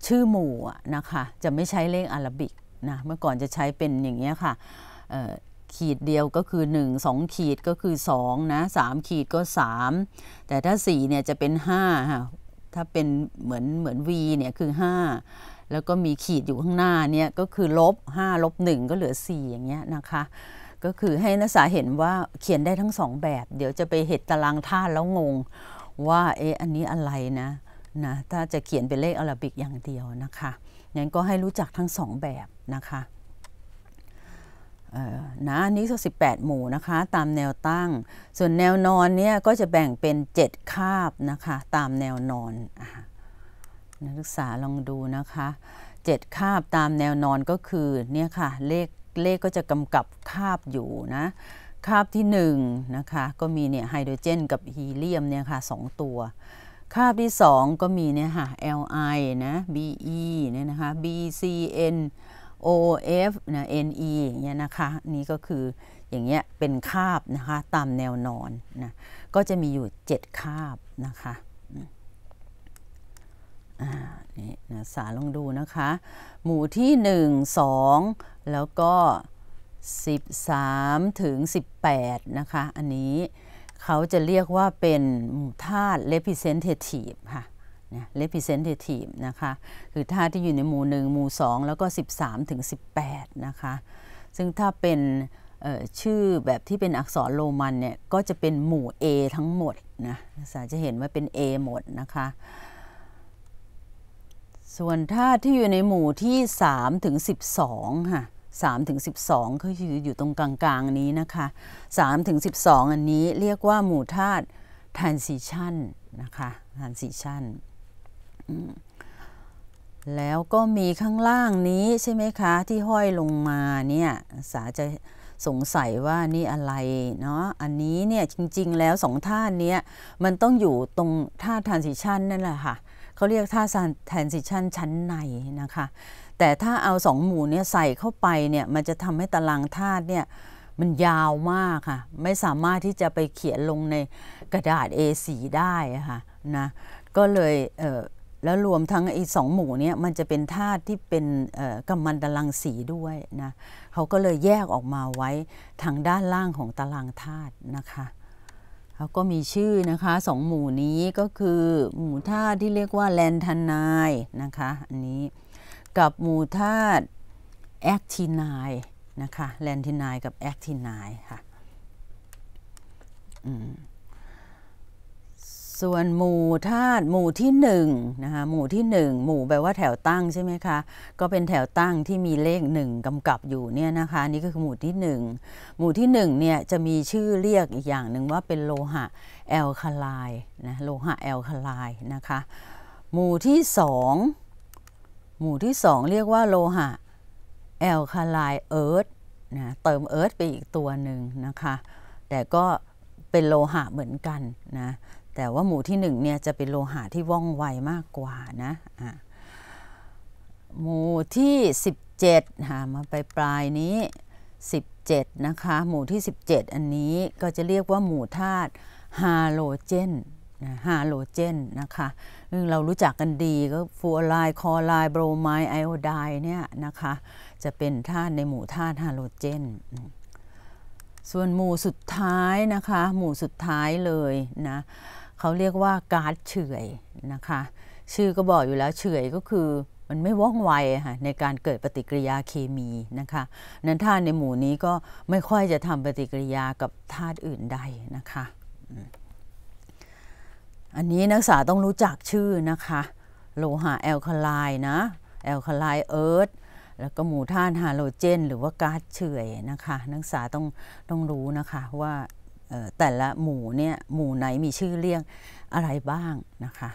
S1: ชื่อหมู่นะคะจะไม่ใช้เลขอารบิกนะเมื่อก่อนจะใช้เป็นอย่างเงี้ยค่ะขีดเดียวก็คือ 1 2 ขีดก็คือ2นะ3ขีดก็ 3 แต่ถ้า4เนี่ยจะเป็น5ค่ะถ้าเป็นเหมือนเหมือน V เนี่ยคือ5 แล้วก็มีขีดอยู่ข้างหน้าเนี่ยก็คือลบ5ลบ1ก็เหลือ4อย่างเงี้ยนะคะก็คือให้นักศึกษาเห็นว่าเขียนได้ทั้งสองแบบเดี๋ยวจะไปเห็ุตารางธาตุแล้วงงว่าเอ๊ะอันนี้อะไรนะนะถ้าจะเขียนเป็นเลขอารบิกอย่างเดียวนะคะ งั้นก็ให้รู้จักทั้งสองแบบนะคะนะนี้ก็18 หมู่นะคะตามแนวตั้ง ส่วนแนวนอนเนี่ยก็จะแบ่งเป็น 7 คาบนะคะตามแนวนอนนักศึกษาลองดูนะคะ 7 คาบตามแนวนอนก็คือเนี่ยค่ะเลขเลขก็จะกำกับคาบอยู่นะ คาบที่1นะคะก็มีเนี่ยไฮโดรเจนกับฮีเลียมเนี่ยค่ะสตัวคาบที่ 2 ก็มีเนี่ยค่ะ li นะ be เนี่ยนะคะ bcn of นะ ne อย่างเงี้ยนะคะ นี่ก็คืออย่างเงี้ยเป็นคาบนะคะตามแนวนอนนะก็จะมีอยู่ 7 คาบนะคะนี่นะสาลองดูนะคะ หมู่ที่ 1 2 แล้วก็ 13ถึง18 นะคะอันนี้เขาจะเรียกว่าเป็นธาตุ representative ค่ะนะ representative นะคะ คือธาตุที่อยู่ในหมู่1หมู่2แล้วก็ 13 ถึง 18 นะคะ ซึ่งถ้าเป็นชื่อแบบที่เป็นอักษรโรมันเนี่ย ก็จะเป็นหมู่ A ทั้งหมดนะสาาจะเห็นว่าเป็น A หมดนะคะ ส่วนธาตุที่อยู่ในหมู่ที่ 3 ถึง 12 ค่ะ3 ถึง 12ก็คืออยู่ตรงกลางๆนี้นะคะ 3 ถึง 12 อันนี้เรียกว่าหมู่ธาตุ transition นะคะ transition แล้วก็มีข้างล่างนี้ใช่ไหมคะที่ห้อยลงมาเนี่ย สาจะสงสัยว่านี่อะไรเนาะอันนี้เนี่ย จริงๆแล้วสองท่าเนี้ยมันต้องอยู่ตรงท่า transition นั่นแหละค่ะเขาเรียกท่า transition ชั้นในนะคะแต่ถ้าเอาสองหมู่เนี่ยใส่เข้าไปเนี่ย มันจะทำให้ตารางธาตุเนี่ยมันยาวมากค่ะ ไม่สามารถที่จะไปเขียนลงในกระดาษ A4 ได้ค่ะนะ ก็เลยเแล้วรวมทั้งไอ้สองหมู่เนี่ยมันจะเป็นธาตุที่เป็นกัมมันตรังสีด้วยนะเขาก็เลยแยกออกมาไว้ทางด้านล่างของตารางธาตุนะคะเขาก็มีชื่อนะคะสองหมู่นี้ก็คือหมู่ธาตุที่เรียกว่าแลนทานายนะคะอันนี้กับ หมู่ธาตุแอคทีนายนะคะ แลนทินายกับแอคทีนายค่ะส่วน หมู่ธาตุหมู่ที่1นะคะ หมู่ที่ 1 หมู่แปลว่าแถวตั้งใช่ไหมคะ ก็ เป็นแถวตั้งที่มีเลข 1กำกับอยู่เนี่ยนะคะนี่ก็คือหมู่ที่1หมู่ที่ 1เนี่ยจะมีชื่อเรียกอีกอย่างหนึ่งว่าเป็นโลหะแอลคาไลนะโลหะแอลคาไลนะคะ หมู่ที่ 2หมู่ที่สองเรียกว่าโลหะแอลคาไลเอิร์ธนะเติมเอิร์ธไปอีกตัวหนึ่งนะคะ แต่ก็เป็นโลหะเหมือนกันนะแต่ว่าหมู่ที่หนึ่งเนี่ยจะเป็นโลหะที่ว่องไวมากกว่านะะหมู่ที่ 17หามาไปปลายนี้ 17นะคะหมู่ที่ 17 อันนี้ก็จะเรียกว่าหมู่ธาตุฮาโลเจนฮาโลเจนนะคะ ซึ่งเรารู้จักกันดีก็ฟูออไรด์คอไรด์โบรไมด์ ไอโอได์เนี่ยนะคะ จะเป็นธาตุในหมู่ธาตุฮาโลเจน ส่วนหมู่สุดท้ายนะคะ หมู่สุดท้ายเลยนะเขาเรียกว่าก๊าซเฉยนะคะ ชื่อก็บอกอยู่แล้วเฉยก็คือมันไม่ว่องไวค่ะในการเกิดปฏิกิริยาเคมีนะคะ นั้นธาตุในหมู่นี้ก็ไม่ค่อยจะทำปฏิกิริยากับธาตุอื่นใดนะคะอันนี้นักศึกษาต้องรู้จักชื่อนะคะโลหะแอลคาไลน์นะแอลคาไลเอิร์ธแล้วก็หมู่ธาตุฮาโลเจนหรือว่าก๊าซเฉื่อยนะคะ นักศึกษาต้องต้องรู้นะคะว่าแต่ละหมู่เนี่ยหมู่ไหนมีชื่อเรียกอะไรบ้างนะคะ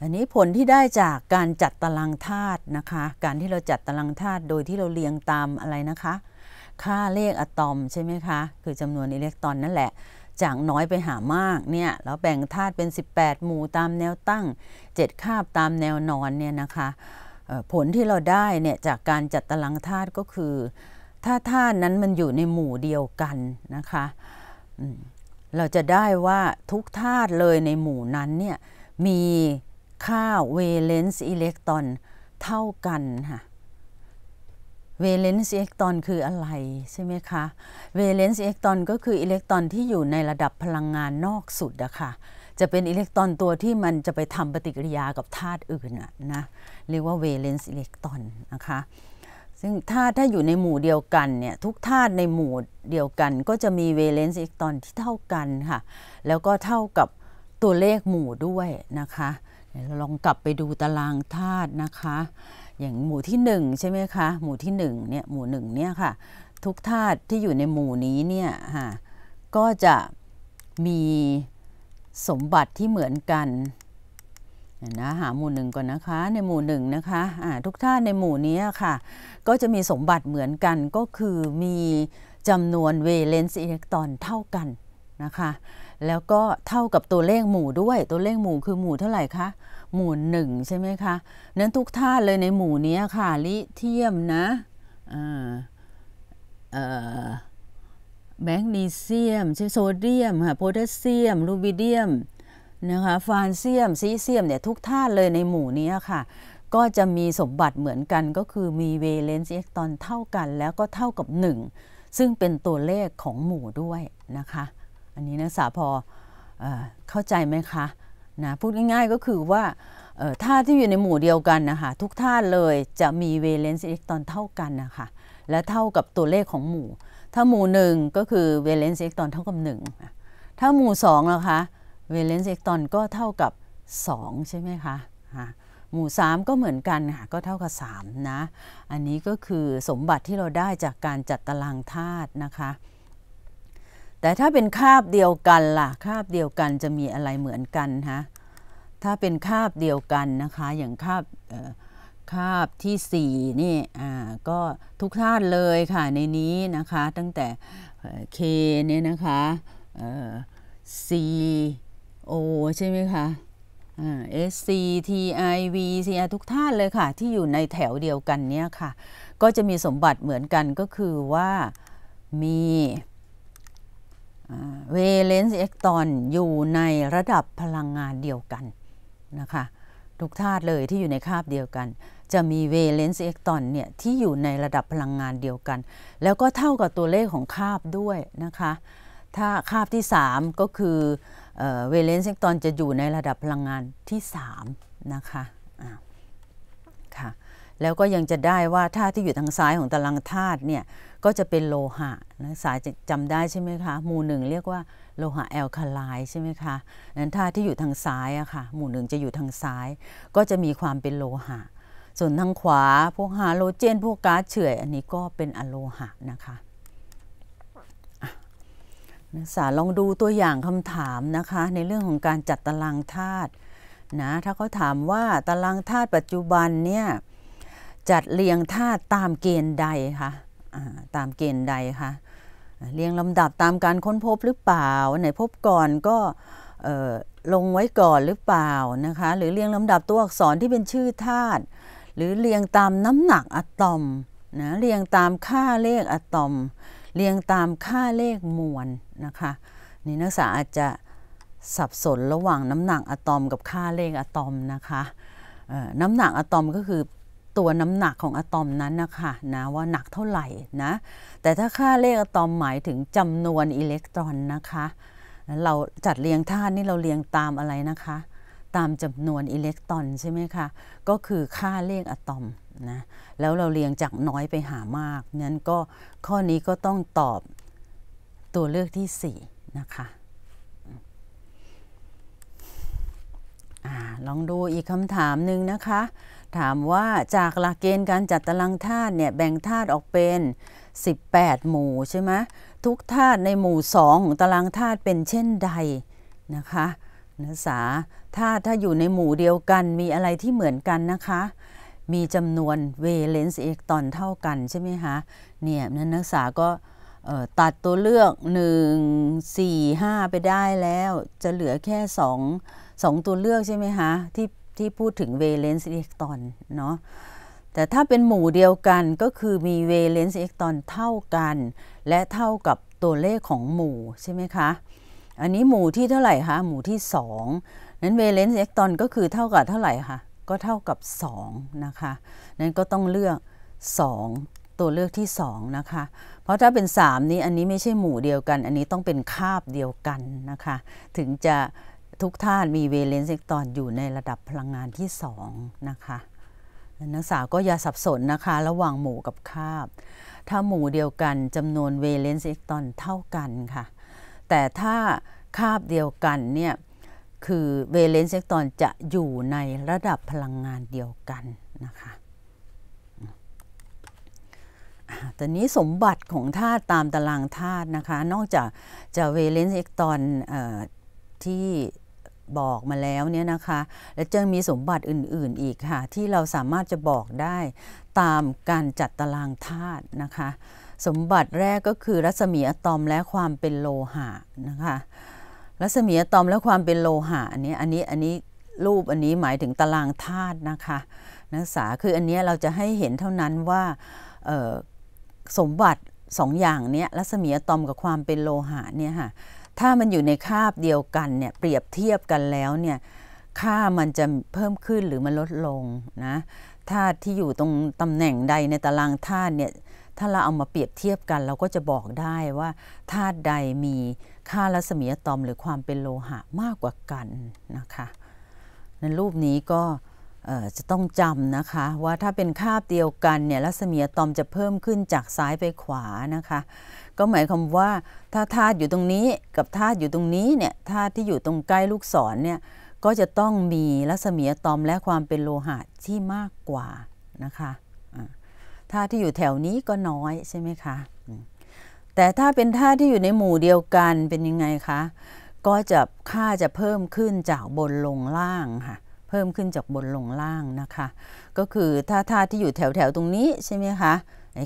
S1: อันนี้ผลที่ได้จากการจัดตารางธาตุนะคะ การที่เราจัดตารางธาตุโดยที่เราเรียงตามอะไรนะคะ ค่าเลขอะตอมใช่ไหมคะคือจำนวนอิเล็กตรอนนั่นแหละจากน้อยไปหามากเนี่ย แล้วแบ่งธาตุเป็น 18 หมู่ตามแนวตั้ง7คาบตามแนวนอนเนี่ยนะคะ ผลที่เราได้เนี่ยจากการจัดตารางธาตุก็คือถ้าธาตุนั้นมันอยู่ในหมู่เดียวกันนะคะ เราจะได้ว่าทุกธาตุเลยในหมู่นั้นเนี่ย มีค่าเวเลนซ์อิเล็กตรอนเท่ากันค่ะเวเลนซ์อิเล็กตรอนคืออะไร ใช่ไหมคะเวเลนซ์อิเล็กตรอนก็คืออิเล็กตรอนที่อยู่ในระดับพลังงานนอกสุดอะคะ่ะ จะเป็นอิเล็กตรอนตัวที่มันจะไปทำปฏิกิริยากับธาตุอื่นะนะ เรียกว่าเวเลนซ์อิเล็กตรอนนะคะ ซึ่งธาตุถ้าอยู่ในหมู่เดียวกันเนี่ย ทุกธาตุในหมู่เดียวกันก็จะมีเวเลนซ์อิเล็กตรอนที่เท่ากันค่ะ แล้วก็เท่ากับตัวเลขหมู่ด้วยนะคะเลองกลับไปดูตารางธาตุนะคะอย่างหมู่ที่ 1 ใช่ไหมคะหมู่ที่1เนี่ยหมู่1เนี่ยค่ะทุกธาตุที่อยู่ในหมู่นี้เนี่ยฮะก็จะมีสมบัติที่เหมือนกันนะหาหมู่หนึ่งก่อนนะคะในหมู่หนึ่งนะคะะทุกท่านในหมู่นี้ค่ะ ก็จะมีสมบัติเหมือนกันก็คือมีจำนวนเวเลนซ์อิเล็กตรอนเท่ากันนะคะแล้วก็เท่ากับตัวเลขหมู่ด้วย ตัวเลขหมู่คือหมู่เท่าไหร่คะหมู่หนึ่งใช่ไหมคะ นั้นทุกธาตุเลยในหมู่นี้ค่ะ ลิเทียมนะแมกนีเซียมใช่โซเดียมค่ะโพแทสเซียมรูบิเดียมนะคะฟานเซียมซีเซียมเนี่ยทุกธาตุเลยในหมู่นี้ค่ะ ก็จะมีสมบัติเหมือนกันก็คือมีเวเลนซ์อิเล็กตรอนเท่ากันแล้วก็เท่ากับ 1 ซึ่งเป็นตัวเลขของหมู่ด้วยนะคะ อันนี้นักศึกษาพอเข้าใจไหมคะนะพูดง่ายๆก็คือว่าท่าที่อยู่ในหมู่เดียวกันนะคะทุกท่าเลยจะมีเวเลนซ์อิเล็กตรอนเท่ากันนะคะและเท่ากับตัวเลขของหมู่ ถ้าหมู่หนึ่งก็คือเวเลนซ์อิเล็กตรอนเท่ากับ1ถ้าหมู่2นะคะเวเลนซ์อิเล็กตรอนก็เท่ากับ2ใช่ไหมคะหมู่ 3 ก็เหมือนกันค่ะก็เท่ากับ 3นะอันนี้ก็คือสมบัติที่เราได้จากการจัดตารางธาตุนะคะแต่ถ้าเป็นคาบเดียวกันล่ะคาบเดียวกันจะมีอะไรเหมือนกันฮะถ้าเป็นคาบเดียวกันนะคะอย่างคาบคาบที่4นี่อ่าก็ทุกท่านเลยค่ะในนี้นะคะตั้งแต่เคเนี่ยนะคะซีโอใช่ไหมคะเอสซีทีไอวีซีทุกท่านเลยค่ะที่อยู่ในแถวเดียวกันเนี่ยค่ะก็จะมีสมบัติเหมือนกันก็คือว่ามีเวเลนซ์เอ็กตอนอยู่ในระดับพลังงานเดียวกันนะคะทุกธาตุเลยที่อยู่ในคาบเดียวกัน จะมีเวเลนซ์เอ็กตอนเนี่ยที่อยู่ในระดับพลังงานเดียวกันแล้วก็เท่ากับตัวเลขของคาบด้วยนะคะถ้าคาบที่3ก็คือเวเลนซ์เอ็กตอนจะอยู่ในระดับพลังงานที่3นะคะค่ะแล้วก็ยังจะได้ว่าธาตุที่อยู่ทางซ้ายของตารางธาตุเนี่ยก็จะเป็นโลหะนะสายจำได้ใช่ไหมคะ หมู่หนึ่งเรียกว่า โลหะแอลคาไลใช่ไหมคะนั้นธาตุที่อยู่ทางซ้ายอะค่ะ หมู่หนึ่งจะอยู่ทางซ้าย ก็จะมีความเป็นโลหะ ส่วนทางขวาพวกฮาโลเจนพวกก๊าซเฉื่อยอันนี้ก็เป็นอโลหะนะคะ นักศึกษาลองดูตัวอย่างคำถามนะคะ ในเรื่องของการจัดตารางธาตุนะ ถ้าเขาถามว่าตารางธาตุปัจจุบันเนี่ย จัดเรียงธาตุตามเกณฑ์ใดคะตามเกณฑ์ใดคะเรียงลำดับตามการค้นพบหรือเปล่าไหนพบก่อนก็ลงไว้ก่อนหรือเปล่านะคะหรือเรียงลำดับตัวอักษรที่เป็นชื่อธาตุหรือเรียงตามน้ำหนักอะตอมนะเรียงตามค่าเลขอะตอม เรียงตามค่าเลขมวลนะคะนี่นักศึกษาอาจจะสับสนระหว่างน้ำหนักอะตอมกับค่าเลขอะตอมนะคะน้ำหนักอะตอมก็คือตัวน้ำหนักของอะตอมนั้นนะคะนะว่าหนักเท่าไหร่นะแต่ถ้าค่าเลขอะตอมหมายถึงจำนวนอิเล็กตรอนนะคะ เราจัดเรียงธาตุนี่เราเรียงตามอะไรนะคะ ตามจำนวนอิเล็กตรอนใช่ไหมคะ ก็คือค่าเลขอะตอมนะแล้วเราเรียงจากน้อยไปหามากนั้นก็ข้อนี้ก็ต้องตอบตัวเลือกที่ 4 นะคะลองดูอีกคำถามหนึ่งนะคะถามว่าจากหลักเกณฑ์การจัดตารางธาตุเนี่ยแบ่งธาตุออกเป็น 18 หมู่ใช่ไหมทุกธาตุในหมู่2ของตารางธาตุเป็นเช่นใด นะคะ นักศึกษาธาตุถ้าอยู่ในหมู่เดียวกันมีอะไรที่เหมือนกันนะคะ มีจำนวนเวเลนซ์เอกตอนเท่ากันใช่ไหมคะเนี่ย นักศึกษาก็ตัดตัวเลือก 1 4 5 ไปได้แล้วจะเหลือแค่ 2 2 ตัวเลือกใช่ไหมคะที่ที่พูดถึงเวเลนซ์อิเล็กตรอนเนาะแต่ถ้าเป็นหมู่เดียวกันก็คือมีเวเลนซ์อิเล็กตรอนเท่ากัน และเท่ากับตัวเลขของหมู่ใช่ไหมคะ อันนี้หมู่ที่เท่าไหร่คะหมู่ที่2นั้นเวเลนซ์อิเล็กตรอนก็คือเท่ากับเท่าไหร่คะก็เท่ากับ2นะคะนั้นก็ต้องเลือก 2 ตัวเลือกที่2นะคะเพราะถ้าเป็น 3 นี้อันนี้ไม่ใช่หมู่เดียวกัน อันนี้ต้องเป็นคาบเดียวกันนะคะถึงจะทุกธาตุมีเวเลนซ์เซกตอนอยู่ในระดับพลังงานที่สองนะคะนักศึกษาก็อย่าสับสนนะคะระหว่างหมู่กับคาบ ถ้าหมู่เดียวกันจำนวนเวเลนซ์เซกตอนเท่ากันค่ะแต่ถ้าคาบเดียวกันเนี่ยคือเวเลนซ์เซกตอนจะอยู่ในระดับพลังงานเดียวกันนะคะตอนนี้สมบัติของธาตุตามตารางธาตุนะคะนอกจากจะเวเลนซ์เซกตอนที่บอกมาแล้วเนี่ยนะคะและจะมีสมบัติอื่น ๆอีกค่ะที่เราสามารถจะบอกได้ตามการจัดตารางธาตุนะคะ สมบัติแรกก็คือรัศมีอะตอมและความเป็นโลหะนะคะ รัศมีอะตอมและความเป็นโลหะอันนี้อันนี้อันนี้รูปอันนี้หมายถึงตารางธาตุนะคะ นักศึกษาคืออันนี้เราจะให้เห็นเท่านั้นว่าสมบัติสองอย่างนี้รัศมีอะตอมกับความเป็นโลหะเนี่ยค่ะถ้ามันอยู่ในคาบเดียวกัน เนี่ยเปรียบเทียบกันแล้วเนี่ยค่ามันจะเพิ่มขึ้นหรือมันลดลง นะธาตุที่อยู่ตรงตำแหน่งใดในตารางธาตุเนี่ยถ้าเราเอามาเปรียบเทียบกัน เราก็จะบอกได้ว่าธาตุใดมีค่ารัศมีอะตอมหรือความเป็นโลหะมากกว่ากันนะคะในรูปนี้ก็จะต้องจำนะคะว่าถ้าเป็นคาบเดียวกันเนี่ยรัศมีอะตอมจะเพิ่มขึ้นจากซ้ายไปขวานะคะ ก็หมายความว่าถ้าธาตุอยู่ตรงนี้กับธาตุอยู่ตรงนี้เนี่ยธาตุที่อยู่ตรงใกล้ลูกศรเนี่ยก็จะต้องมีรัศมีอะตอมและความเป็นโลหะที่มากกว่านะคะธาตุที่อยู่แถวนี้ก็น้อยใช่ไหมคะแต่ถ้าเป็นธาตุที่อยู่ในหมู่เดียวกันเป็นยังไงคะ ก็จะค่าจะเพิ่มขึ้นจากบนลงล่างค่ะเพิ่มขึ้นจากบนลงล่างนะคะ ก็คือถ้าธาตุที่อยู่แถวแถวตรงนี้ใช่ไหมคะ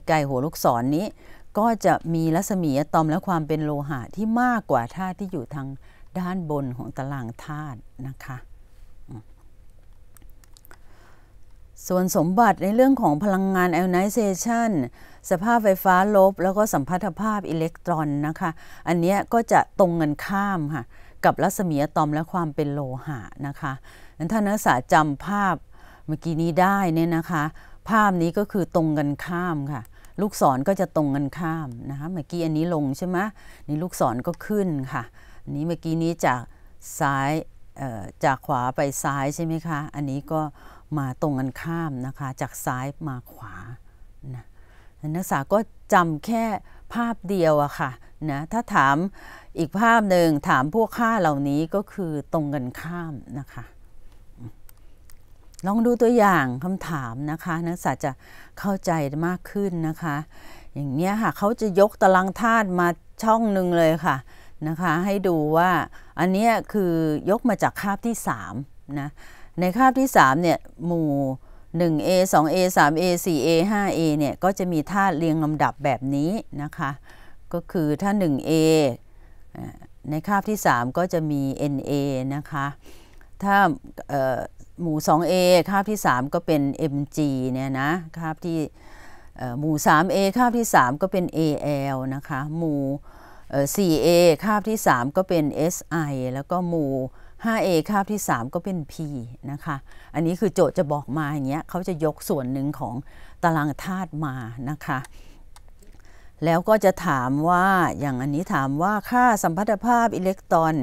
S1: ไกลหัวลูกศรนนี้ ก็จะมีรัศมีอะตอมและความเป็นโลหะที่มากกว่าธาตุที่อยู่ทางด้านบนของตารางธาตุนะคะ ส่วนสมบัติในเรื่องของพลังงาน ionization สภาพไฟฟ้าลบ แล้วก็สัมพัทธภาพอิเล็กตรอนนะคะ อันนี้ก็จะตรงกันข้ามค่ะกับรัศมีอะตอมและความเป็นโลหะนะคะนั้นถ้านักศึกษาจำภาพเมื่อกี้นี้ได้เนี่ยนะคะ ภาพนี้ก็คือตรงกันข้ามค่ะ ลูกศรก็จะตรงกันข้ามนะคะ เมื่อกี้อันนี้ลงใช่ไหมนี่ลูกศรก็ขึ้นค่ะนนี้เมื่อกี้นี้จากซ้ายจากขวาไปซ้ายใช่ไหมคะ อันนี้ก็มาตรงกันข้ามนะคะ จากซ้ายมาขวานะนักศึกษาก็จำแค่ภาพเดียวอะค่ะ นะ ถ้าถามอีกภาพหนึ่งถามพวกค่าเหล่านี้ก็คือตรงกันข้ามนะคะลองดูตัวอย่างคำถามนะคะ นักศึกษาจะเข้าใจมากขึ้นนะคะ อย่างเนี้ยค่ะเขาจะยกตารางธาตุมาช่องหนึ่งเลยค่ะ นะคะให้ดูว่าอันนี้คือยกมาจากคาบที่ 3 นะ ในคาบที่ 3 เนี่ย หมู่ 1A 2A 3A 4A 5A เนี่ย ก็จะมีธาตุเรียงลำดับแบบนี้นะคะ ก็คือถ้า 1A ในคาบที่ 3 ก็จะมี NA นะคะถ้าหมู่ 2A คาบที่ 3 ก็เป็น MG เนี่ยนะคาบที่หมู่ 3A คาบที่ 3 ก็เป็น AL นะคะ หมู่ 4A คาบที่ 3 ก็เป็น SI แล้วก็หมู่ 5A คาบที่ 3 ก็เป็น P นะคะ อันนี้คือโจทย์จะบอกมาอย่างเงี้ยเขาจะยกส่วนหนึ่งของตารางธาตุมานะคะ แล้วก็จะถามว่าอย่างอันนี้ถามว่าค่าสัมพัทธภาพอิเล็กตรอน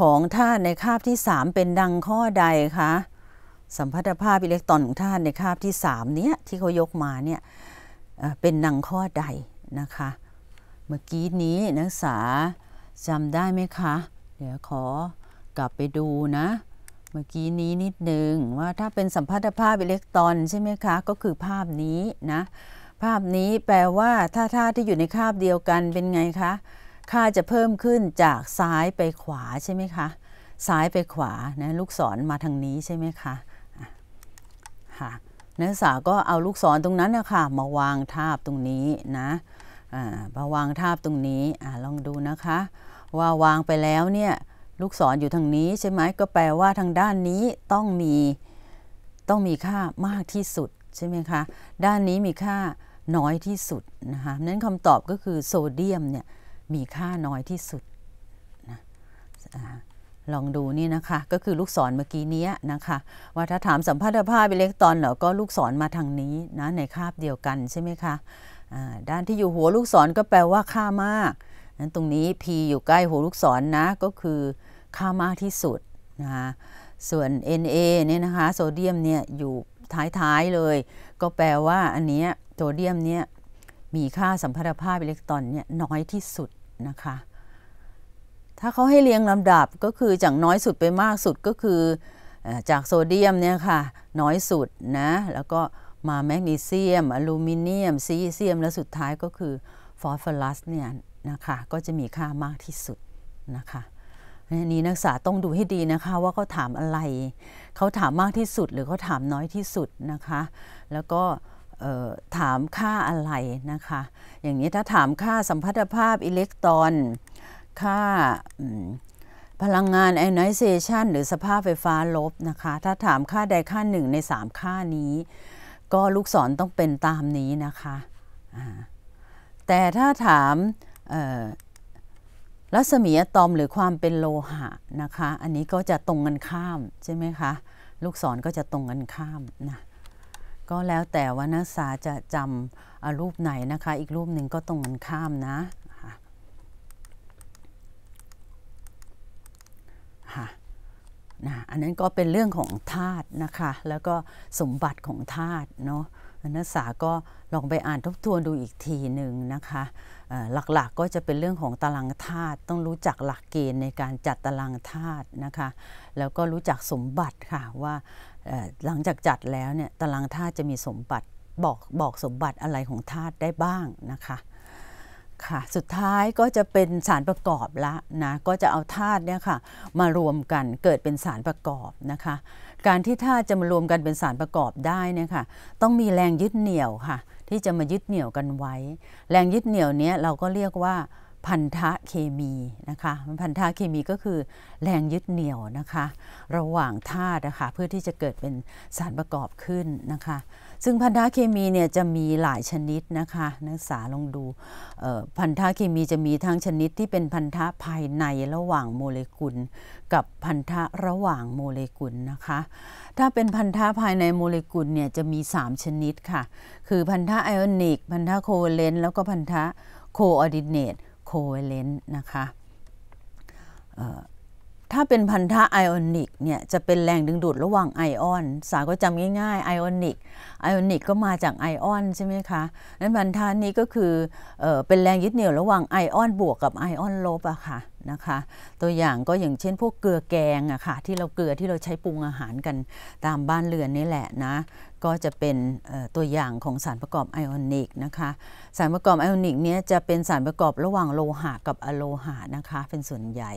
S1: ของธาตุในคาบที่ 3 เป็นดังข้อใดคะสัมพัทธภาพอิเล็กตรอนของธาตุในคาบที่3เนี้ยที่เขายกมาเนี่ยเป็นนังข้อใดนะคะเมื่อกี้นี้นักศึกษาจำได้ไหมคะ เดี๋ยวขอกลับไปดูนะเมื่อกี้นี้นิดนึง ว่าถ้าเป็นสัมพัทธภาพอิเล็กตรอนใช่ไหมคะก็คือภาพนี้นะภาพนี้แปลว่าถ้าธาตุที่อยู่ในคาบเดียวกันเป็นไงคะ ค่าจะเพิ่มขึ้นจากซ้ายไปขวาใช่ไหมคะซ้ายไปขวานะลูกศรมาทางนี้ใช่ไหมคะค่ะนักศึกษาก็เอาลูกศรตรงนั้นนะคะมาวางทาบตรงนี้นะมาวางทาบตรงนี้อลองดูนะคะ ว่าวางไปแล้วเนี่ยลูกศรออยู่ทางนี้ ใช่ไหมก็แปลว่าทางด้านนี้ต้องมีต้องมีค่ามากที่สุดใช่ไหมคะด้านนี้มีค่าน้อยที่สุดนะคะนั้นคำตอบก็คือโซเดียมเนี่ยมีค่าน้อยที่สุดนะลองดูนี่นะคะก็คือลูกศรเมื่อกี้นี้นะคะ ว่าถ้าถามสัมพัทธภาพอิเล็กตรอนเนาะก็ลูกศรมาทางนี้นะในคาบเดียวกันใช่ไหมคะด้านที่อยู่หัวลูกศรก็แปลว่าค่ามากนั้นตรงนี้ p อยู่ใกล้หัวลูกศรนะก็คือ ค่ามากที่สุดนะคะส่วน Na เนี่ยนะคะโซเดียมเนี่ยอยู่ท้ายๆเลย ก็แปลว่า อันนี้โซเดียมเนี่ยมีค่าสัมพัทธภาพอิเล็กตรอนเนี่ยน้อยที่สุดนะคะถ้าเขาให้เรียงลำดับก็คือจากน้อยสุดไปมากสุดก็คือจากโซเดียมเนี่ยค่ะ น้อยสุดนะ แล้วก็มาแมกนีเซียมอลูมิเนียม ซีเซียม และสุดท้ายก็คือฟอสฟอรัสเนี่ยนะคะก็จะมีค่ามากที่สุดนะคะนี่นักศึกษาต้องดูให้ดีนะคะ ว่าเขาถามอะไร เขาถามมากที่สุดหรือเขาถามน้อยที่สุดนะคะ แล้วก็ถามค่าอะไรนะคะ อย่างนี้ถ้าถามค่าสัมพัทธภาพอิเล็กตรอนค่าพลังงาน ionization หรือสภาพไฟฟ้าลบนะคะถ้าถามค่าใดค่าหนึ่งใน 3 ค่านี้ ก็ลูกศรต้องเป็นตามนี้นะคะแต่ถ้าถามรัศมีอะตอมหรือความเป็นโลหะนะคะ อันนี้ก็จะตรงกันข้ามใช่ไหมคะลูกศรก็จะตรงกันข้ามนะก็แล้วแต่ว่านักศึกษาจะจำรูปไหนนะคะ อีกรูปหนึ่งก็ตรงกันข้ามนะนะอันนั้นก็เป็นเรื่องของธาตุนะคะ แล้วก็สมบัติของธาตุเนาะ นักศึกษาก็ลองไปอ่านทบทวนดูอีกทีหนึ่งนะคะ หลักๆกก็จะเป็นเรื่องของตารางธาตุ ต้องรู้จักหลักเกณฑ์ในการจัดตารางธาตุนะคะ แล้วก็รู้จักสมบัติค่ะว่าหลังจากจัดแล้วเนี่ย ตารางธาตุจะมีสมบัติบอกบอกสมบัติอะไรของธาตุได้บ้างนะคะค่ะสุดท้ายก็จะเป็นสารประกอบละนะ ก็จะเอาธาตุเนี่ยค่ะมารวมกันเกิดเป็นสารประกอบนะคะ การที่ธาตุจะมารวมกันเป็นสารประกอบได้เนี่ยค่ะต้องมีแรงยึดเหนี่ยวค่ะ ที่จะมายึดเหนี่ยวกันไว้ แรงยึดเหนี่ยวเนี้ยเราก็เรียกว่าพันธะเคมีนะคะ พันธะเคมีก็คือแรงยึดเหนี่ยวนะคะ ระหว่างธาตุนะคะเพื่อที่จะเกิดเป็นสารประกอบขึ้นนะคะซึ่ง พันธะเคมีเนี่ยจะมีหลายชนิดนะคะนักศึกษาลองดูพันธะเคมีจะมีทั้งชนิดที่เป็นพันธะภายในระหว่างโมเลกุล กับพันธะระหว่างโมเลกุลนะคะถ้าเป็นพันธะภายในโมเลกุลเนี่ยจะมี 3 ชนิดค่ะคือพันธะไอออนิกพันธะโคเวเลนต์แล้วก็พันธะโคออร์ดิเนตโคเวเลนต์นะคะถ้าเป็นพันธะไอออนิกเนี่ยจะเป็นแรงดึงดูดระหว่างไอออน สาก็จำง่ายๆไอออนิก ไอออนิกก็มาจากไอออนใช่ไหมคะนั้นพันธะนี้ก็คือเออเป็นแรงยึดเหนี่ยวระหว่างไอออน บวกกับไอออนลบอะค่ะนะคะ ตัวอย่างก็อย่างเช่นพวกเกลือแกงอะค่ะที่เราเกลือที่เราใช้ปรุงอาหารกันตามบ้านเรือนนี่แหละนะ ก็จะเป็นตัวอย่างของสารประกอบไอออนิกนะคะ สารประกอบไอออนิกเนี่ยจะเป็นสารประกอบระหว่างโลหะกับอโลหะนะคะเป็นส่วนใหญ่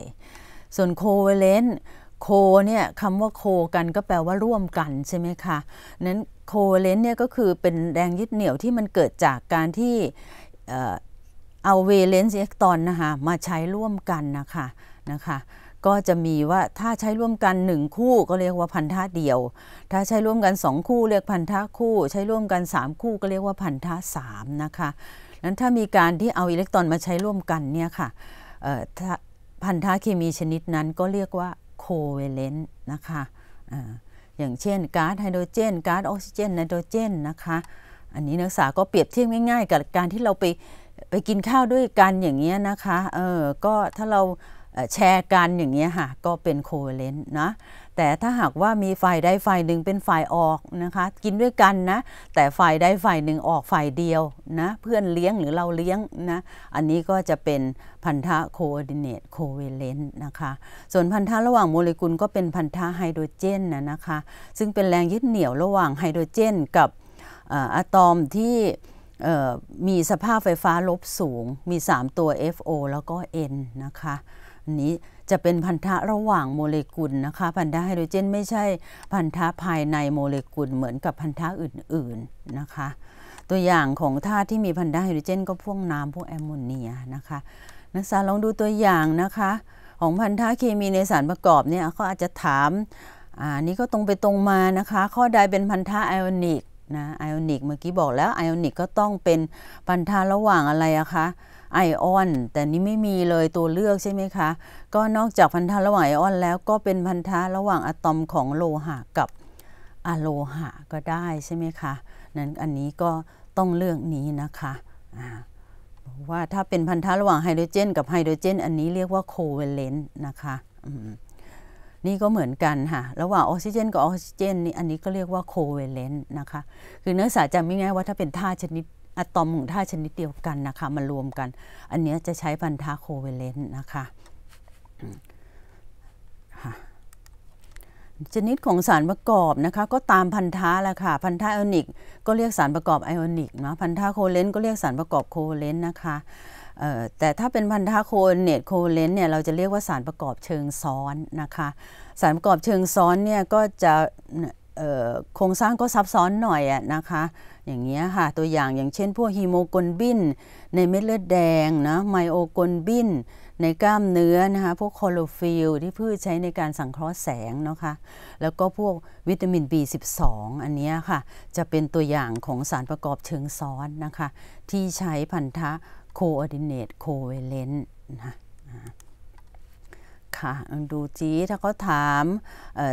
S1: ส่วนโคเวเลนโคเนี่ยคำว่าโคกันก็แปลว่าร่วมกันใช่ไหมคะนั้นโคเวเลนเนี่ยก็คือเป็นแรงยึดเหนี่ยวที่มันเกิดจากการที่เอาเวเลนซ์เอ็กตอนนะคะมาใช้ร่วมกันนะคะนะคะ ก็จะมีว่าถ้าใช้ร่วมกัน 1 คู่ก็เรียกว่าพันธะเดียว ถ้าใช้ร่วมกัน 2 คู่เรียกพันธะคู่ ใช้ร่วมกัน 3 คู่ก็เรียกว่าพันธะ3นะคะนั้นถ้ามีการที่เอาอิเล็กตรอนมาใช้ร่วมกันเนี่ยค่ะพันธะเคมีชนิดนั้นก็เรียกว่าโคเวเลนต์นะคะอย่างเช่นก๊าซไฮโดรเจนก๊าซออกซิเจนไนโตรเจนนะคะ อันนี้นักศึกษาก็เปรียบเทียบง่ายๆ กับการที่เราไปไปกินข้าวด้วยกันอย่างเงี้ยนะคะ เออก็ถ้าเราแชร์กันอย่างเงี้ยค่ะก็เป็นโคเวเลนต์นะแต่ถ้าหากว่ามีฝ่ายใดฝ่ายหนึ่งเป็นฝ่ายออกนะคะกินด้วยกันนะ แต่ฝ่ายใดฝ่ายหนึ่งออกฝ่ายเดียวนะเพื่อนเลี้ยงหรือเราเลี้ยงนะอันนี้ก็จะเป็นพันธะโคออดิเนตโคเวเลนต์นะคะส่วนพันธะระหว่างโมเลกุลก็เป็นพันธะไฮโดรเจนนะนะคะซึ่งเป็นแรงยึดเหนี่ยวระหว่างไฮโดรเจนกับอะตอมที่มีสภาพไฟฟ้าลบสูง มี 3 ตัว FO แล้วก็ N นะคะอันนี้จะเป็นพันธะระหว่างโมเลกุลนะคะ พันธะไฮโดรเจน ไม่ใช่พันธะภายในโมเลกุลเหมือนกับพันธะอื่นๆนะคะ ตัวอย่างของธาตุที่มีพันธะไฮโดรเจน ก็พวกน้ำพวกแอมโมเนียนะคะ นักศึกษาลองดูตัวอย่างนะคะ ของพันธะเคมีในสารประกอบเนี่ยก็อาจจะถามอันนี้ก็ตรงไปตรงมานะคะข้อใดเป็นพันธะไอออนิกนะไอออนิกเมื่อกี้บอกแล้วไอออนิกก็ต้องเป็นพันธะระหว่างอะไรอะคะไอออนแต่นี้ไม่มีเลยตัวเลือกใช่ไหมคะ ก็นอกจากพันธะระหว่างไอออนแล้วก็เป็นพันธะระหว่างอะตอมของโลหะกับอะโลหะก็ได้ใช่ไหมคะ นั้นอันนี้ก็ต้องเลือกนี้นะคะว่าถ้าเป็นพันธะระหว่างไฮโดรเจนกับไฮโดรเจนอันนี้เรียกว่าโคเวเลนต์นะคะนี่ก็เหมือนกันค่ะระหว่างออกซิเจนกับออกซิเจนนี่อันนี้ก็เรียกว่าโคเวเลนต์นะคะคือเนื้อสาจะไม่ง่ายว่าถ้าเป็นธาตุชนิดอะตอมของธาตุชนิดเดียวกันนะคะมารวมกัน อันนี้จะใช้พันธะโคเวเลนต์นะคะชนิดของสารประกอบนะคะก็ตามพันธะแหละค่ะพันธะไอออนิกก็เรียกสารประกอบไอออนิกนะพันธะโคเลนต์ก็เรียกสารประกอบโคเลนต์นะคะแต่ถ้าเป็นพันธะโคเนตโคเลนต์เนี่ยเราจะเรียกว่าสารประกอบเชิงซ้อนนะคะ สารประกอบเชิงซ้อนเนี่ยก็จะโครงสร้างก็ซับซ้อนหน่อยอะนะคะอย่างเงี้ยค่ะ ตัวอย่างอย่างเช่นพวกฮีโมโกลบิน ในเม็ดเลือดแดงนะไมโอโกลบิน ในกล้ามเนื้อนะคะพวกคลอโรฟิลที่พืชใช้ในการสังเคราะห์แสงนะคะแล้วก็พวกวิตามิน B12 อันนี้ค่ะ จะเป็นตัวอย่างของสารประกอบเชิงซ้อนนะคะที่ใช้พันธะโคออร์ดิเนตโคเวเลนต์นะค่ะดูจีถ้าเขาถาม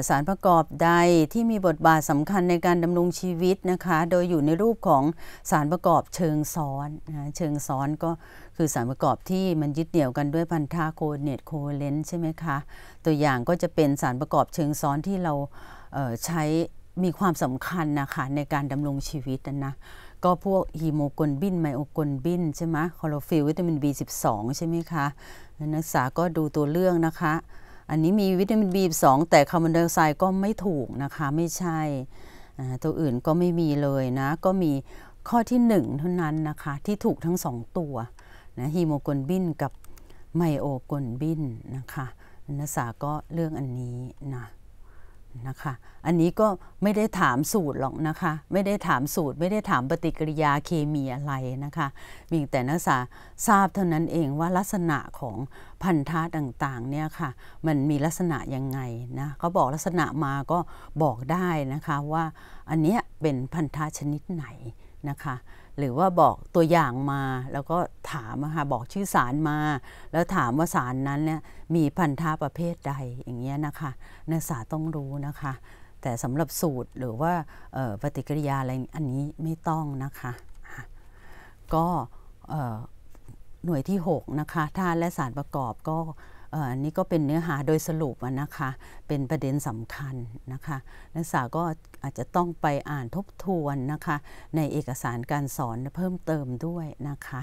S1: สารประกอบใดที่มีบทบาทสำคัญในการดำรงชีวิตนะคะ โดยอยู่ในรูปของสารประกอบเชิงซ้อนนะเชิงซ้อนก็คือสารประกอบที่มันยึดเหนี่ยวกันด้วยพันธะโคเนตโคเลนใช่ไหมคะตัวอย่างก็จะเป็นสารประกอบเชิงซ้อนที่เราใช้มีความสำคัญนะคะในการดำรงชีวิตนะก็พวกฮีโมโกลบินไมโอกลบินใช่ไหมคลอโรฟิลวิตามิน B12 ใช่ไหมคะ นักศึกษาก็ดูตัวเรื่องนะคะ อันนี้มีวิตามิน B12 แต่คาร์บอนไดออกไซด์ก็ไม่ถูกนะคะ ไม่ใช่ ตัวอื่นก็ไม่มีเลยนะ ก็มีข้อที่ 1 เท่านั้นนะคะ ที่ถูกทั้ง2ตัวนะฮีโมโกลบินกับไมโอกลบินนะคะ นักศึกษาก็เลือกอันนี้นะนะคะ อันนี้ก็ไม่ได้ถามสูตรหรอกนะคะ ไม่ได้ถามสูตร ไม่ได้ถามปฏิกิริยาเคมีอะไรนะคะมีแต่นักศึกษาทราบเท่านั้นเองว่าลักษณะของพันธะต่างๆเนี่ยค่ะ มันมีลักษณะยังไงนะเขาบอกลักษณะมาก็บอกได้นะคะว่า อันนี้เป็นพันธะชนิดไหนนะคะหรือว่าบอกตัวอย่างมาแล้วก็ถามค่ะบอกชื่อสารมา แล้วถามว่าสารนั้นเนี่ยมีพันธะประเภทใดอย่างเงี้ยนะคะนักศึกษาต้องรู้นะคะ แต่สำหรับสูตรหรือว่าปฏิกิริยาอะไรอันนี้ไม่ต้องนะคะ ก็หน่วยที่ 6 นะคะธาตุและสารประกอบก็อันนี้ก็เป็นเนื้อหาโดยสรุปนะคะ เป็นประเด็นสำคัญนะคะ นักศึกษาก็อาจจะต้องไปอ่านทบทวนนะคะ ในเอกสารการสอนเพิ่มเติมด้วยนะคะ